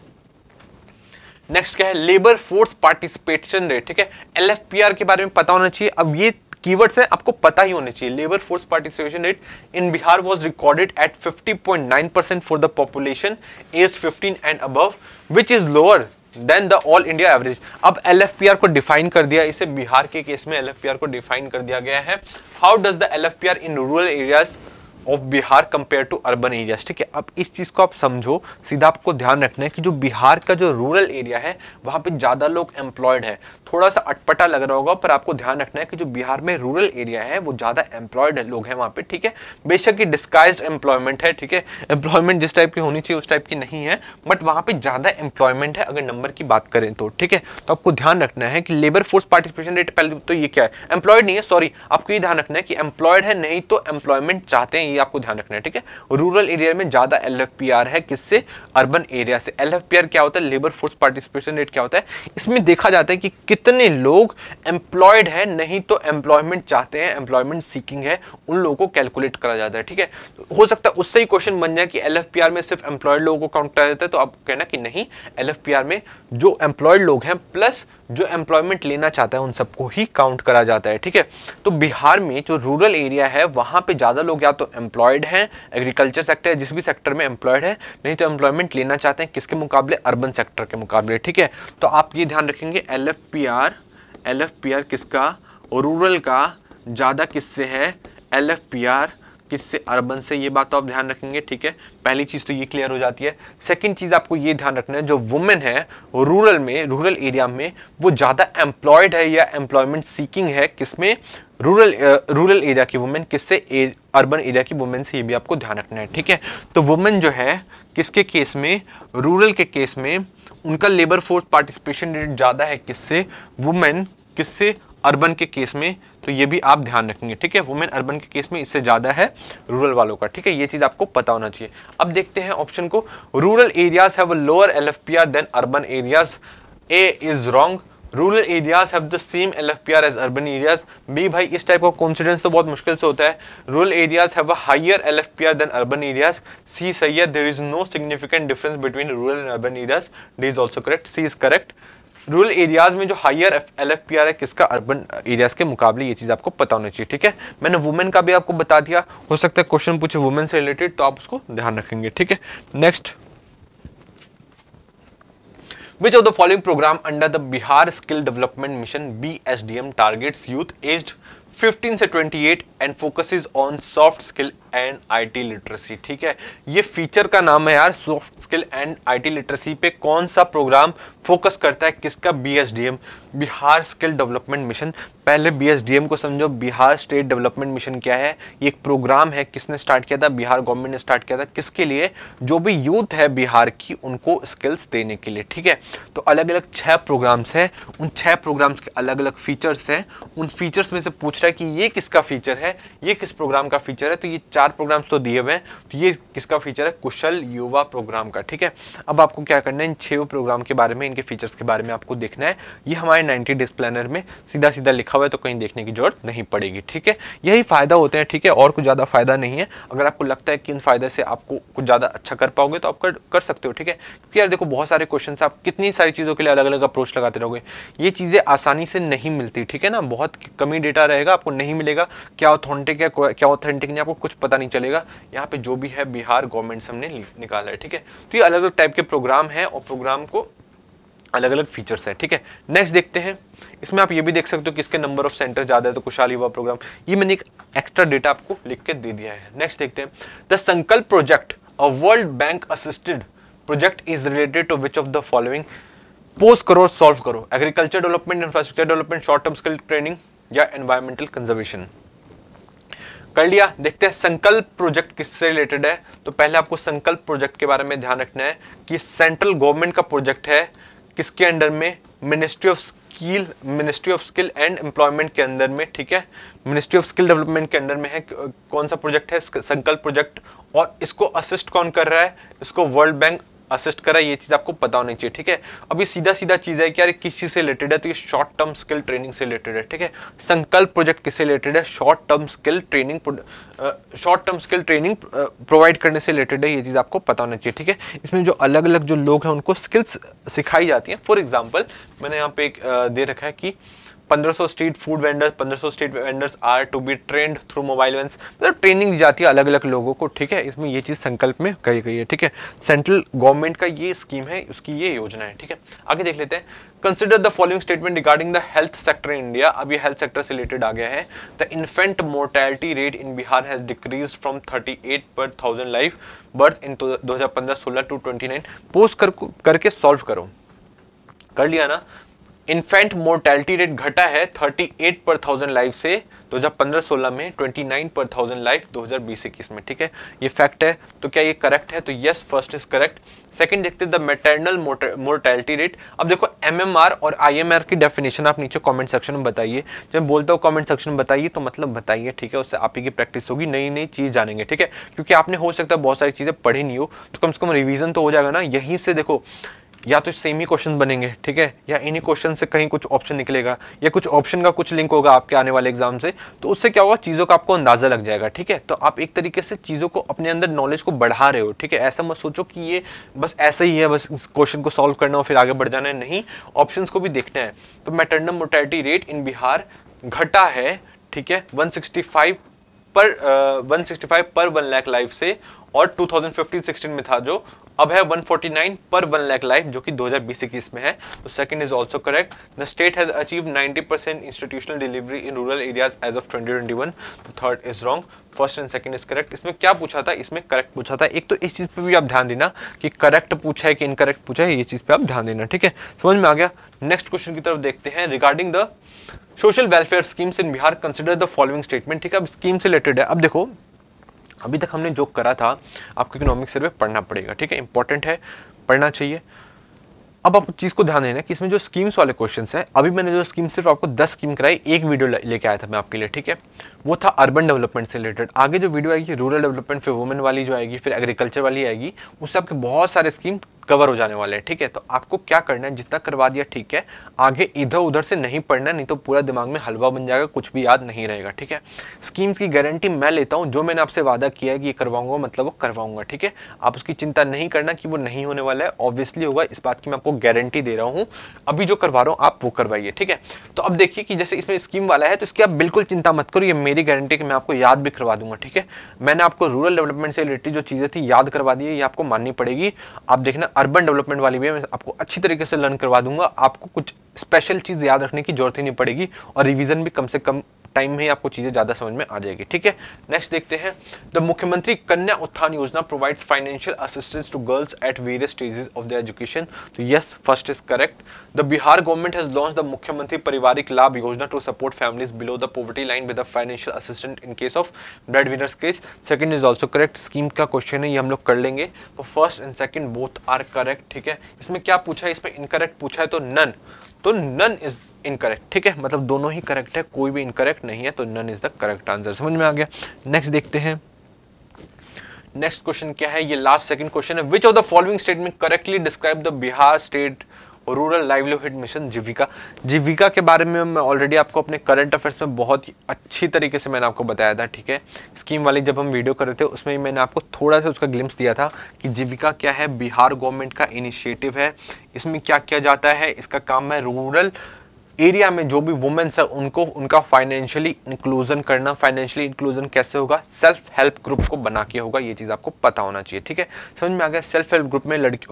नेक्स्ट क्या है लेबर फोर्स पार्टिसिपेशन रेट ठीक है एल के बारे में पता होना चाहिए अब ये कीवर्ड्स है आपको पता ही होने चाहिए labour force participation rate in Bihar was recorded at 50.9 percent for the population age 15 and above which is lower than the all India average अब एल को डिफाइन कर दिया इसे बिहार के केस में एल को डिफाइन कर दिया गया है how does the L in rural areas of Bihar compare to urban areas ठीक है अब इस चीज़ को आप समझो सीधा आपको ध्यान रखना है कि जो बिहार का जो रूरल एरिया है वहाँ पे ज़्यादा लोग एम्प्लॉयड है थोड़ा सा अटपटा लग रहा होगा पर आपको ध्यान रखना है कि जो बिहार में रूरल एरिया है वो ज़्यादा एम्प्लॉयड लोग हैं वहाँ पे ठीक है बेशक ये डिस्काइज एम्प्लॉयमेंट है ठीक है एम्प्लॉयमेंट जिस टाइप की होनी चाहिए उस टाइप की नहीं है बट वहाँ पर ज़्यादा एम्प्लॉयमेंट है अगर नंबर की बात करें तो ठीक है तो आपको ध्यान रखना है कि लेबर फोर्स पार्टिसिपेशन रेट पहले तो ये क्या है एम्प्लॉयड नहीं है सॉरी आपको ये ध्यान रखना है कि एम्प्लॉयड है नहीं तो एम्प्लॉयमेंट चाहते हैं ये आपको ध्यान रखना है ठीक है रूरल एरिया में ज़्यादा एल है किससे अर्बन एरिया से एल क्या होता है लेबर फोर्स पार्टिसिपेशन रेट क्या होता है इसमें देखा जाता है कि कितने लोग एम्प्लॉयड है नहीं तो एम्प्लॉयमेंट चाहते हैं एम्प्लॉयमेंट सीकिंग है उन लोगों को कैलकुलेट करा जाता है ठीक है हो सकता है उससे ही क्वेश्चन बन जाए कि एल में सिर्फ एम्प्लॉयड लोगों को काउंट करा जाता है तो आप कहना कि नहीं एल में जो एम्प्लॉयड लोग हैं प्लस जो एम्प्लॉयमेंट लेना चाहता है उन सबको ही काउंट करा जाता है ठीक है तो बिहार में जो रूरल एरिया है वहाँ पे ज़्यादा लोग या तो एम्प्लॉयड हैं एग्रीकल्चर सेक्टर जिस भी सेक्टर में एम्प्लॉयड है नहीं तो एम्प्लॉयमेंट लेना चाहते हैं किसके मुकाबले अर्बन सेक्टर के मुकाबले ठीक है तो आप ये ध्यान रखेंगे L F P R L F P R किसका रूरल का ज़्यादा किससे है एल एफ पी आर किससे अर्बन से ये बात तो आप ध्यान रखेंगे ठीक है पहली चीज़ तो ये क्लियर हो जाती है सेकंड चीज़ आपको ये ध्यान रखना है जो वुमेन है रूरल में रूरल एरिया में वो ज़्यादा एम्प्लॉयड है या एम्प्लॉयमेंट सीकिंग है किसमें रूरल रूरल एरिया की वुमेन किससे अर्बन एरिया की वुमेन से ये भी आपको ध्यान रखना है ठीक है तो वुमेन जो है किसके केस में रूरल के केस में उनका लेबर फोर्स पार्टिसिपेशन रेट ज़्यादा है किससे वुमेन किससे अर्बन के केस में तो ये भी आप ध्यान रखेंगे ठीक है वुमेन अर्बन के केस में इससे ज़्यादा है रूरल वालों का ठीक है ये चीज़ आपको पता होना चाहिए अब देखते हैं ऑप्शन को rural areas have lower L F P R than urban areas A is wrong rural areas have the same L F P R as urban areas B भाई इस टाइप का कॉन्सिडेंस तो बहुत मुश्किल से होता है rural areas have a higher L F P R than urban areas C सही है there is no significant difference between rural and urban areas D is also correct C is correct rural areas में जो higher L F P R है किसका urban areas के मुकाबले ये चीज़ आपको पता होना चाहिए ठीक है मैंने वुमेन का भी आपको बता दिया हो सकता है क्वेश्चन पूछे वुमेन से रिलेटेड तो आप उसको ध्यान रखेंगे ठीक है next which of the which of the following program under the bihar skill development mission bsdm targets youth aged 15 to 28 and focuses on soft skill and IT literacy ठीक है ये फीचर का नाम है यार soft skill and IT literacy पे कौन सा प्रोग्राम फोकस करता है किसका BSDM Bihar skill development mission पहले बीएसडीएम को समझो बिहार स्टेट डेवलपमेंट मिशन क्या है ये एक प्रोग्राम है किसने स्टार्ट किया था बिहार गवर्नमेंट ने स्टार्ट किया था किसके लिए जो भी यूथ है बिहार की उनको स्किल्स देने के लिए ठीक है तो अलग अलग छः प्रोग्राम्स हैं उन छः प्रोग्राम्स के अलग अलग फीचर्स हैं उन फीचर्स में से पूछ रहा है कि ये किसका फीचर है ये किस प्रोग्राम का फीचर है तो ये चार प्रोग्राम्स तो दिए हुए हैं तो ये किसका फीचर है कुशल युवा प्रोग्राम का ठीक है अब आपको क्या करना है इन छह प्रोग्राम के बारे में इनके फीचर्स के बारे में आपको देखना है ये हमारे नाइन्टी डेज प्लानर में सीधा सीधा लिखा हुआ है तो कहीं देखने की जरूरत नहीं पड़ेगी ठीक है यही फ़ायदा होते हैं ठीक है और कुछ ज़्यादा फ़ायदा नहीं है अगर आपको लगता है कि इन फायदे से आपको कुछ ज़्यादा अच्छा कर पाओगे तो आप कर सकते हो ठीक है क्योंकि यार देखो बहुत सारे क्वेश्चन आप कितनी सारी चीज़ों के लिए अलग अलग अप्रोच लगाते रहोगे ये चीज़ें आसानी से नहीं मिलती ठीक है ना बहुत कमी डेटा रहेगा आपको नहीं मिलेगा क्या ऑथेंटिक है क्या ऑथेंटिक नहीं आपको कुछ पता पता नहीं चलेगा यहाँ पे जो भी है बिहार गवर्नमेंट से हमने निकाला है ठीक है तो ये अलग अलग टाइप के प्रोग्राम हैं और प्रोग्राम को अलग अलग फीचर्स हैं ठीक है नेक्स्ट देखते हैं इसमें आप ये भी देख सकते हो किसके नंबर ऑफ सेंटर ज़्यादा है तो खुशहाल युवा प्रोग्राम ये मैंने एक एक्स्ट्रा डेटा आपको लिख के दे दिया है नेक्स्ट देखते हैं the Sankalp project a world bank assisted project is related to which of the following post करो सॉल्व करो agriculture development infrastructure development short term skill training या एनवायरमेंटल कंजर्वेशन कर लिया देखते हैं संकल्प प्रोजेक्ट किससे रिलेटेड है तो पहले आपको संकल्प प्रोजेक्ट के बारे में ध्यान रखना है कि सेंट्रल गवर्नमेंट का प्रोजेक्ट है किसके अंडर में ministry of skill ministry of skill and employment के अंदर में ठीक है मिनिस्ट्री ऑफ स्किल डेवलपमेंट के अंडर में है कौन सा प्रोजेक्ट है संकल्प प्रोजेक्ट और इसको असिस्ट कौन कर रहा है इसको वर्ल्ड बैंक असिस्ट करा ये चीज़ आपको पता होनी चाहिए ठीक है अभी सीधा सीधा चीज़ है कि यार किस चीज़ से रिलेटेड है तो ये शॉर्ट टर्म स्किल ट्रेनिंग से रिलेटेड है ठीक है संकल्प प्रोजेक्ट किससे रिलेटेड है short term skill training short term skill training provide करने से रिलेटेड है ये चीज़ आपको पता होना चाहिए ठीक है इसमें जो अलग अलग जो लोग हैं उनको स्किल्स सिखाई जाती हैं फॉर एग्जाम्पल मैंने यहाँ पे एक दे रखा है कि 1500 street food vendors 1500 street vendors are to be trained through mobile vans मतलब ट्रेनिंग दी जाती है अलग अलग लोगों को ठीक है इसमें ये चीज़ संकल्प में कही गई है ठीक है सेंट्रल गवर्नमेंट का ये स्कीम है उसकी ये योजना है ठीक है आगे देख लेते हैं consider the following statement regarding the health sector in India अब ये हेल्थ सेक्टर से रिलेटेड आ गया है the infant mortality rate in Bihar has decrease from 38 per thousand life birth in 2015-16 to nine post करके सॉल्व करो कर लिया ना इन्फेंट मोर्टेलिटी रेट घटा है 38 पर थाउजेंड लाइफ से 2015-16 तो में 29 पर थाउजेंड लाइफ 2020-21 में ठीक है ये फैक्ट है तो क्या ये करेक्ट है तो yes first is correct second देखते हैं द मेटर्नल मोर्टेलिटी रेट अब देखो एमएमआर और आईएमआर की डेफिनेशन आप नीचे कमेंट सेक्शन में बताइए जब बोलता हूँ कमेंट सेक्शन में बताइए तो मतलब बताइए ठीक है उससे आप ही की प्रैक्टिस होगी नई नई चीज़ जानेंगे ठीक है क्योंकि आपने हो सकता है बहुत सारी चीज़ें पढ़ी नहीं हो तो कम से कम रिविजन तो हो जाएगा ना यहीं से देखो या तो सेम ही क्वेश्चन बनेंगे ठीक है या इन्हीं क्वेश्चन से कहीं कुछ ऑप्शन निकलेगा या कुछ ऑप्शन का कुछ लिंक होगा आपके आने वाले एग्जाम से तो उससे क्या होगा चीज़ों का आपको अंदाजा लग जाएगा ठीक है तो आप एक तरीके से चीज़ों को अपने अंदर नॉलेज को बढ़ा रहे हो ठीक है ऐसा मत सोचो कि ये बस ऐसा ही है बस क्वेश्चन को सॉल्व करना और फिर आगे बढ़ जाना है नहीं ऑप्शन को भी देखना है तो maternal mortality rate in Bihar घटा है ठीक है one per one uh, five per one lakh life से और 2015-16 में था जो अब है 149 पर वन लाख लाइफ जो कि 2020 इक्कीस में है तो second is also correct the state has achieve 90 percent institutional delivery in rural areas as of 2021 तो third is wrong first and second is correct इसमें क्या पूछा था इसमें करेक्ट पूछा था एक तो इस चीज़ पे भी आप ध्यान देना कि करेक्ट पूछा है कि इनकरेक्ट पूछा है ये चीज़ पे आप ध्यान देना ठीक है समझ में आ गया नेक्स्ट क्वेश्चन की तरफ देखते हैं regarding the social welfare schemes in Bihar consider the following statement ठीक है अब स्कीम से रिलेटेड है अब देखो अभी तक हमने जो करा था आपको इकोनॉमिक सर्वे पढ़ना पड़ेगा ठीक है इंपॉर्टेंट है पढ़ना चाहिए अब आप चीज़ को ध्यान देना कि इसमें जो स्कीम्स वाले क्वेश्चन हैं अभी मैंने जो स्कीम सिर्फ आपको दस स्कीम कराई एक वीडियो लेके आया था मैं आपके लिए ठीक है वो था अर्बन डेवलपमेंट से रिलेटेड आगे जो वीडियो आएगी रूरल डेवलपमेंट फिर वुमेन वाली जो आएगी फिर एग्रीकल्चर वाली आएगी उससे आपके बहुत सारे स्कीम कवर हो जाने वाले हैं ठीक है तो आपको क्या करना है जितना करवा दिया ठीक है आगे इधर उधर से नहीं पढ़ना नहीं तो पूरा दिमाग में हलवा बन जाएगा कुछ भी याद नहीं रहेगा ठीक है स्कीम्स की गारंटी मैं लेता हूँ जो मैंने आपसे वादा किया है कि ये करवाऊंगा मतलब वो करवाऊंगा ठीक है आप उसकी चिंता नहीं करना कि वो नहीं होने वाला है ऑब्वियसली होगा इस बात की मैं आपको गारंटी दे रहा हूँ अभी जो करवा रहा हूँ आप वो करवाइए ठीक है तो अब देखिए कि जैसे इसमें स्कीम वाला है तो इसकी आप बिल्कुल चिंता मत करो ये मेरी गारंटी कि मैं आपको याद भी करवा दूंगा ठीक है मैंने आपको रूरल डेवलपमेंट से रिलेटेड जो चीज़ें थी याद करवा दी है ये आपको माननी पड़ेगी आप देखना अर्बन डेवलपमेंट वाली भी मैं आपको अच्छी तरीके से लर्न करवा दूंगा आपको कुछ स्पेशल चीज़ याद रखने की जरूरत ही नहीं पड़ेगी और रिवीजन भी कम से कम टाइम में आपको चीज़ें ज़्यादा समझ में आ जाएगी ठीक है नेक्स्ट देखते हैं द मुख्यमंत्री कन्या उत्थान योजना provides financial assistance to girls at various stages of the education तो yes first is correct the Bihar government has launch the मुख्यमंत्री पारिवारिक लाभ योजना to support families below the poverty line with financial assistant in case of breadwinners case second is also correct scheme का question है ये हम लोग कर लेंगे तो first and second both are correct ठीक है इसमें क्या पूछा है इसमें इनकरेक्ट पूछा है तो नन तो नन इज इनकरेक्ट ठीक है मतलब दोनों ही करेक्ट है कोई भी इनकरेक्ट नहीं है तो none is the correct answer समझ में आ गया नेक्स्ट देखते हैं नेक्स्ट क्वेश्चन क्या है ये लास्ट सेकंड क्वेश्चन है which of the following statement correctly describe the Bihar state rural livelihood mission Jeevika Jeevika के बारे में मैं ऑलरेडी आपको अपने करंट अफेयर्स में बहुत ही अच्छी तरीके से मैंने आपको बताया था ठीक है स्कीम वाली जब हम वीडियो कर रहे थे उसमें मैंने आपको थोड़ा सा उसका ग्लिम्स दिया था कि जीविका क्या है बिहार गवर्नमेंट का इनिशिएटिव है इसमें क्या किया जाता है इसका काम है रूरल एरिया में जो भी वुमेन्स है उनको उनका फाइनेंशियली इंक्लूजन करना फाइनेंशियली इंक्लूजन कैसे होगा सेल्फ हेल्प ग्रुप को बना के होगा ये चीज़ आपको पता होना चाहिए ठीक है समझ में आ गया सेल्फ हेल्प ग्रुप में लड़की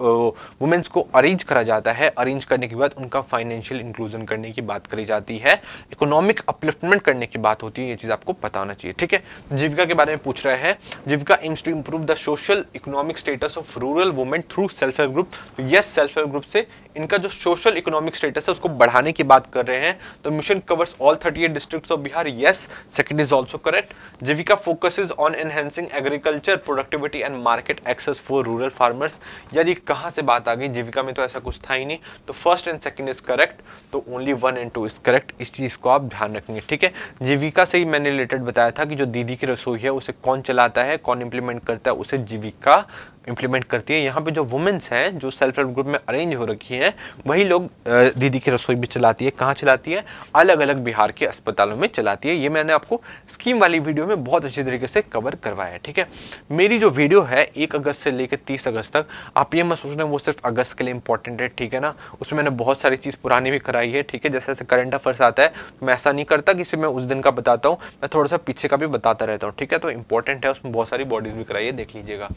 वुमेन्स को अरेंज करा जाता है अरेंज करने के बाद उनका फाइनेंशियल इंक्लूजन करने की बात करी जाती है इकोनॉमिक अपलिफ्टमेंट करने की बात होती है ये चीज़ आपको पता होना चाहिए ठीक है जीविका के बारे में पूछ रहे हैं Jeevika aims to improve the social economic status of rural women through self help group तो यस सेल्फ हेल्प ग्रुप से इनका जो सोशल इकोनॉमिक स्टेटस है उसको बढ़ाने की बात कर रहे हैं तो mission covers all thirty eight district of Bihar yes second is also correct Jeevika focus is on enhancing agriculture productivity and market access for rural farmers यदि कहाँ से बात आ गई जीविका में तो ऐसा कुछ था ही नहीं तो first and second is correct तो only one and two is correct इस चीज़ को आप ध्यान रखेंगे ठीक है जीविका से ही मैंने रिलेटेड बताया था कि जो दीदी की रसोई है उसे कौन चलाता है कौन इंप्लीमेंट करता है उसे जीविका इंप्लीमेंट करती है यहाँ पे जो वुमेन्स हैं जो सेल्फ हेल्प ग्रुप में अरेंज हो रखी हैं वही लोग दीदी की रसोई भी चलाती है कहाँ कहाँ चलाती है अलग अलग बिहार के अस्पतालों में चलाती है ये मैंने आपको स्कीम वाली वीडियो में बहुत अच्छी तरीके से कवर करवाया है ठीक है मेरी जो वीडियो है एक अगस्त से लेकर तीस अगस्त तक आप ये मत सोचना वो सिर्फ अगस्त के लिए इंपॉर्टेंट है ठीक है ना उसमें मैंने बहुत सारी चीज़ पुरानी भी कराई है ठीक है जैसे जैसे करंट अफेयर्स आता है तो मैं ऐसा नहीं करता कि सिर्फ मैं उस दिन का बताता हूँ मैं थोड़ा सा पीछे का भी बताता रहता हूँ ठीक है तो इंपॉर्टेंट है उसमें बहुत सारी बॉडीज भी कराई है देख लीजिएगा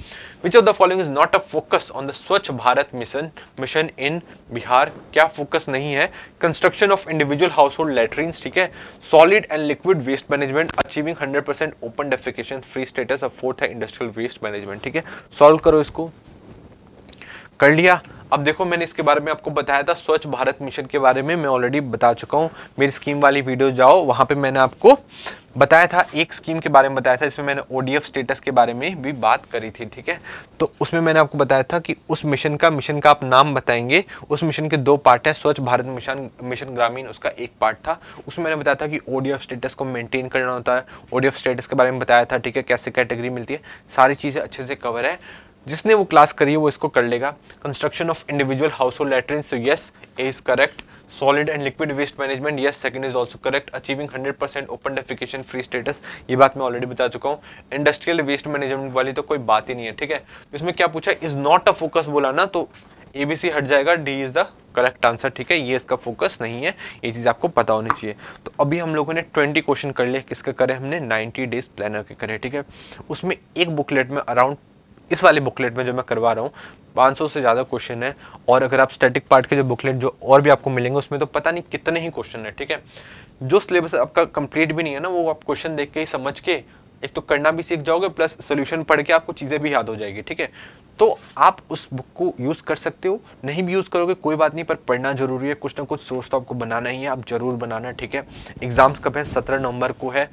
which of the following is not a focus on the Swachh Bharat mission mission in Bihar क्या फोकस नहीं है construction of of individual household latrine ठीक है solid and liquid waste management achieving 100 percent open defecation free status of fourth है industrial waste management ठीक है solve करो इसको कर लिया अब देखो मैंने इसके बारे में आपको बताया था स्वच्छ भारत मिशन के बारे में मैं ऑलरेडी बता चुका हूँ मेरी स्कीम वाली वीडियो जाओ वहाँ पे मैंने आपको बताया था एक स्कीम के बारे में बताया था इसमें मैंने ओ स्टेटस के बारे में भी बात करी थी ठीक है तो उसमें मैंने आपको बताया था कि उस मिशन का मिशन का आप नाम बताएंगे उस मिशन के दो पार्ट है स्वच्छ भारत मिशन मिशन ग्रामीण उसका एक पार्ट था उसमें मैंने बताया था कि ओ स्टेटस को मेंटेन करना होता है ओ स्टेटस के बारे में बताया था ठीक है कैसे कैटेगरी मिलती है सारी चीज़ें अच्छे से कवर है जिसने वो क्लास करी है वो इसको कर लेगा construction of individual household latrine so yes A is correct solid and liquid waste management yes second is also correct achieving 100 percent open defecation free status ये बात मैं ऑलरेडी बता चुका हूँ इंडस्ट्रियल वेस्ट मैनेजमेंट वाली तो कोई बात ही नहीं है ठीक है तो इसमें क्या पूछा इज नॉट अ फोकस बोला ना तो ए बी सी हट जाएगा D is the correct answer ठीक है ये इसका फोकस नहीं है ये चीज़ आपको पता होनी चाहिए तो अभी हम लोगों ने ट्वेंटी क्वेश्चन कर लिए किसके करे हमने नाइन्टी डेज प्लानर के करे ठीक है उसमें एक बुकलेट में अराउंड इस वाले बुकलेट में जो मैं करवा रहा हूँ 500 से ज़्यादा क्वेश्चन है और अगर आप स्टैटिक पार्ट के जो बुकलेट जो और भी आपको मिलेंगे उसमें तो पता नहीं कितने ही क्वेश्चन है ठीक है जो सिलेबस आपका कंप्लीट भी नहीं है ना वो आप क्वेश्चन देख के ही समझ के एक तो करना भी सीख जाओगे प्लस सोल्यूशन पढ़ के आपको चीज़ें भी याद हो जाएगी ठीक है तो आप उस बुक को यूज़ कर सकते हो नहीं भी यूज़ करोगे कोई बात नहीं पर पढ़ना जरूरी है कुछ ना कुछ सोर्स तो आपको बनाना ही है आप ज़रूर बनाना ठीक है एग्ज़ाम्स कब है सत्रह नवंबर को है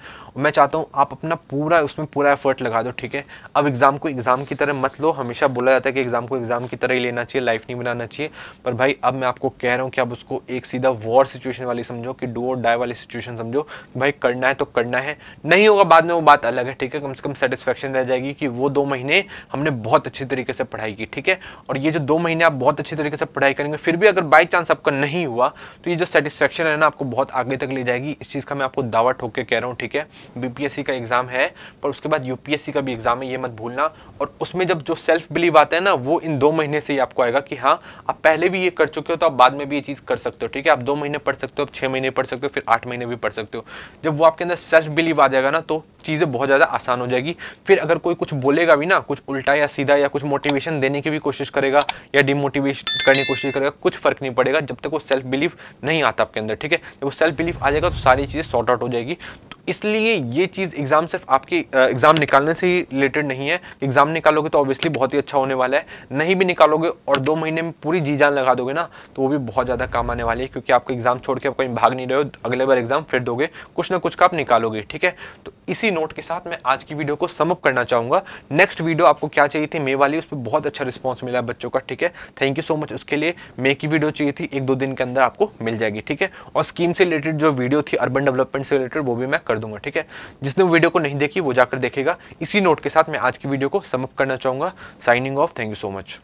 मैं चाहता हूँ आप अपना पूरा उसमें पूरा एफर्ट लगा दो ठीक है अब एग्ज़ाम को एग्ज़ाम की तरह मत लो हमेशा बोला जाता है कि एग्ज़ाम को एग्ज़ाम की तरह ही लेना चाहिए लाइफ नहीं बनाना चाहिए पर भाई अब मैं आपको कह रहा हूँ कि आप उसको एक सीधा वॉर सिचुएशन वाली समझो कि डू और डाई वाली सिचुएशन समझो भाई करना है तो करना है नहीं होगा बाद में वो बात अलग अलग है ठीक है कम से कम सेटिस्फेक्शन रह जाएगी कि वो दो महीने हमने बहुत अच्छी तरीके से पढ़ाई की ठीक है और ये जो दो महीने आप बहुत अच्छी तरीके से पढ़ाई करेंगे फिर भी अगर बाई चांस आपका नहीं हुआ तो ये जो सेटिस्फेक्शन है ना आपको बहुत आगे तक ले जाएगी इस चीज़ का मैं आपको दावा ठोक के कह रहा हूँ ठीक है बी का एग्ज़ाम है पर उसके बाद यू का भी एग्ज़ाम है ये मत भूलना और उसमें जब जो सेल्फ बिलीव आता है ना वो इन दो महीने से ही आपको आएगा कि हाँ आप पहले भी ये कर चुके हो तो आप बाद में भी ये चीज़ कर सकते हो ठीक है आप दो महीने पढ़ सकते हो आप छः महीने पढ़ सकते हो फिर आठ महीने भी पढ़ सकते हो जब वो आपके अंदर सेल्फ बिलीव आ जाएगा ना तो चीज़ें बहुत बहुत ज़्यादा आसान हो जाएगी फिर अगर कोई कुछ बोलेगा भी ना कुछ उल्टा या सीधा या कुछ मोटिवेशन देने की भी कोशिश करेगा या डिमोटिवेशन करने की कोशिश करेगा कुछ फ़र्क नहीं पड़ेगा जब तक वो सेल्फ बिलीफ नहीं आता आपके अंदर ठीक है जब वो सेल्फ बिलीफ आ जाएगा तो सारी चीज़ें सॉर्ट आउट हो जाएगी तो इसलिए ये चीज़ एग्ज़ाम सिर्फ आपके एग्ज़ाम निकालने से ही रिलेटेड नहीं है एग्ज़ाम निकालोगे तो ऑब्वियसली बहुत ही अच्छा होने वाला है नहीं भी निकालोगे और दो महीने में पूरी जी जान लगा दोगे ना तो वो भी बहुत ज़्यादा काम आने वाली है क्योंकि आपको एग्ज़ाम छोड़ के आप कहीं भाग नहीं रहे हो अगले बार एग्ज़ाम फिर दोगे कुछ ना कुछ का आप निकालोगे ठीक है तो इसी नोट के साथ साथ मैं आज की वीडियो को समअप करना चाहूँगा नेक्स्ट वीडियो आपको क्या चाहिए थी मे वाली उस पर बहुत अच्छा रिस्पॉन्स मिला बच्चों का ठीक है थैंक यू सो मच उसके लिए मे की वीडियो चाहिए थी एक दो दिन के अंदर आपको मिल जाएगी ठीक है और स्कीम से रिलेटेड जो वीडियो थी अर्बन डेवलपमेंट से रिलेटेड वो भी मैं कर दूंगा ठीक है जिसने वीडियो को नहीं देखी वो जाकर देखेगा इसी नोट के साथ मैं आज की वीडियो को समअप करना चाहूँगा signing off thank you so much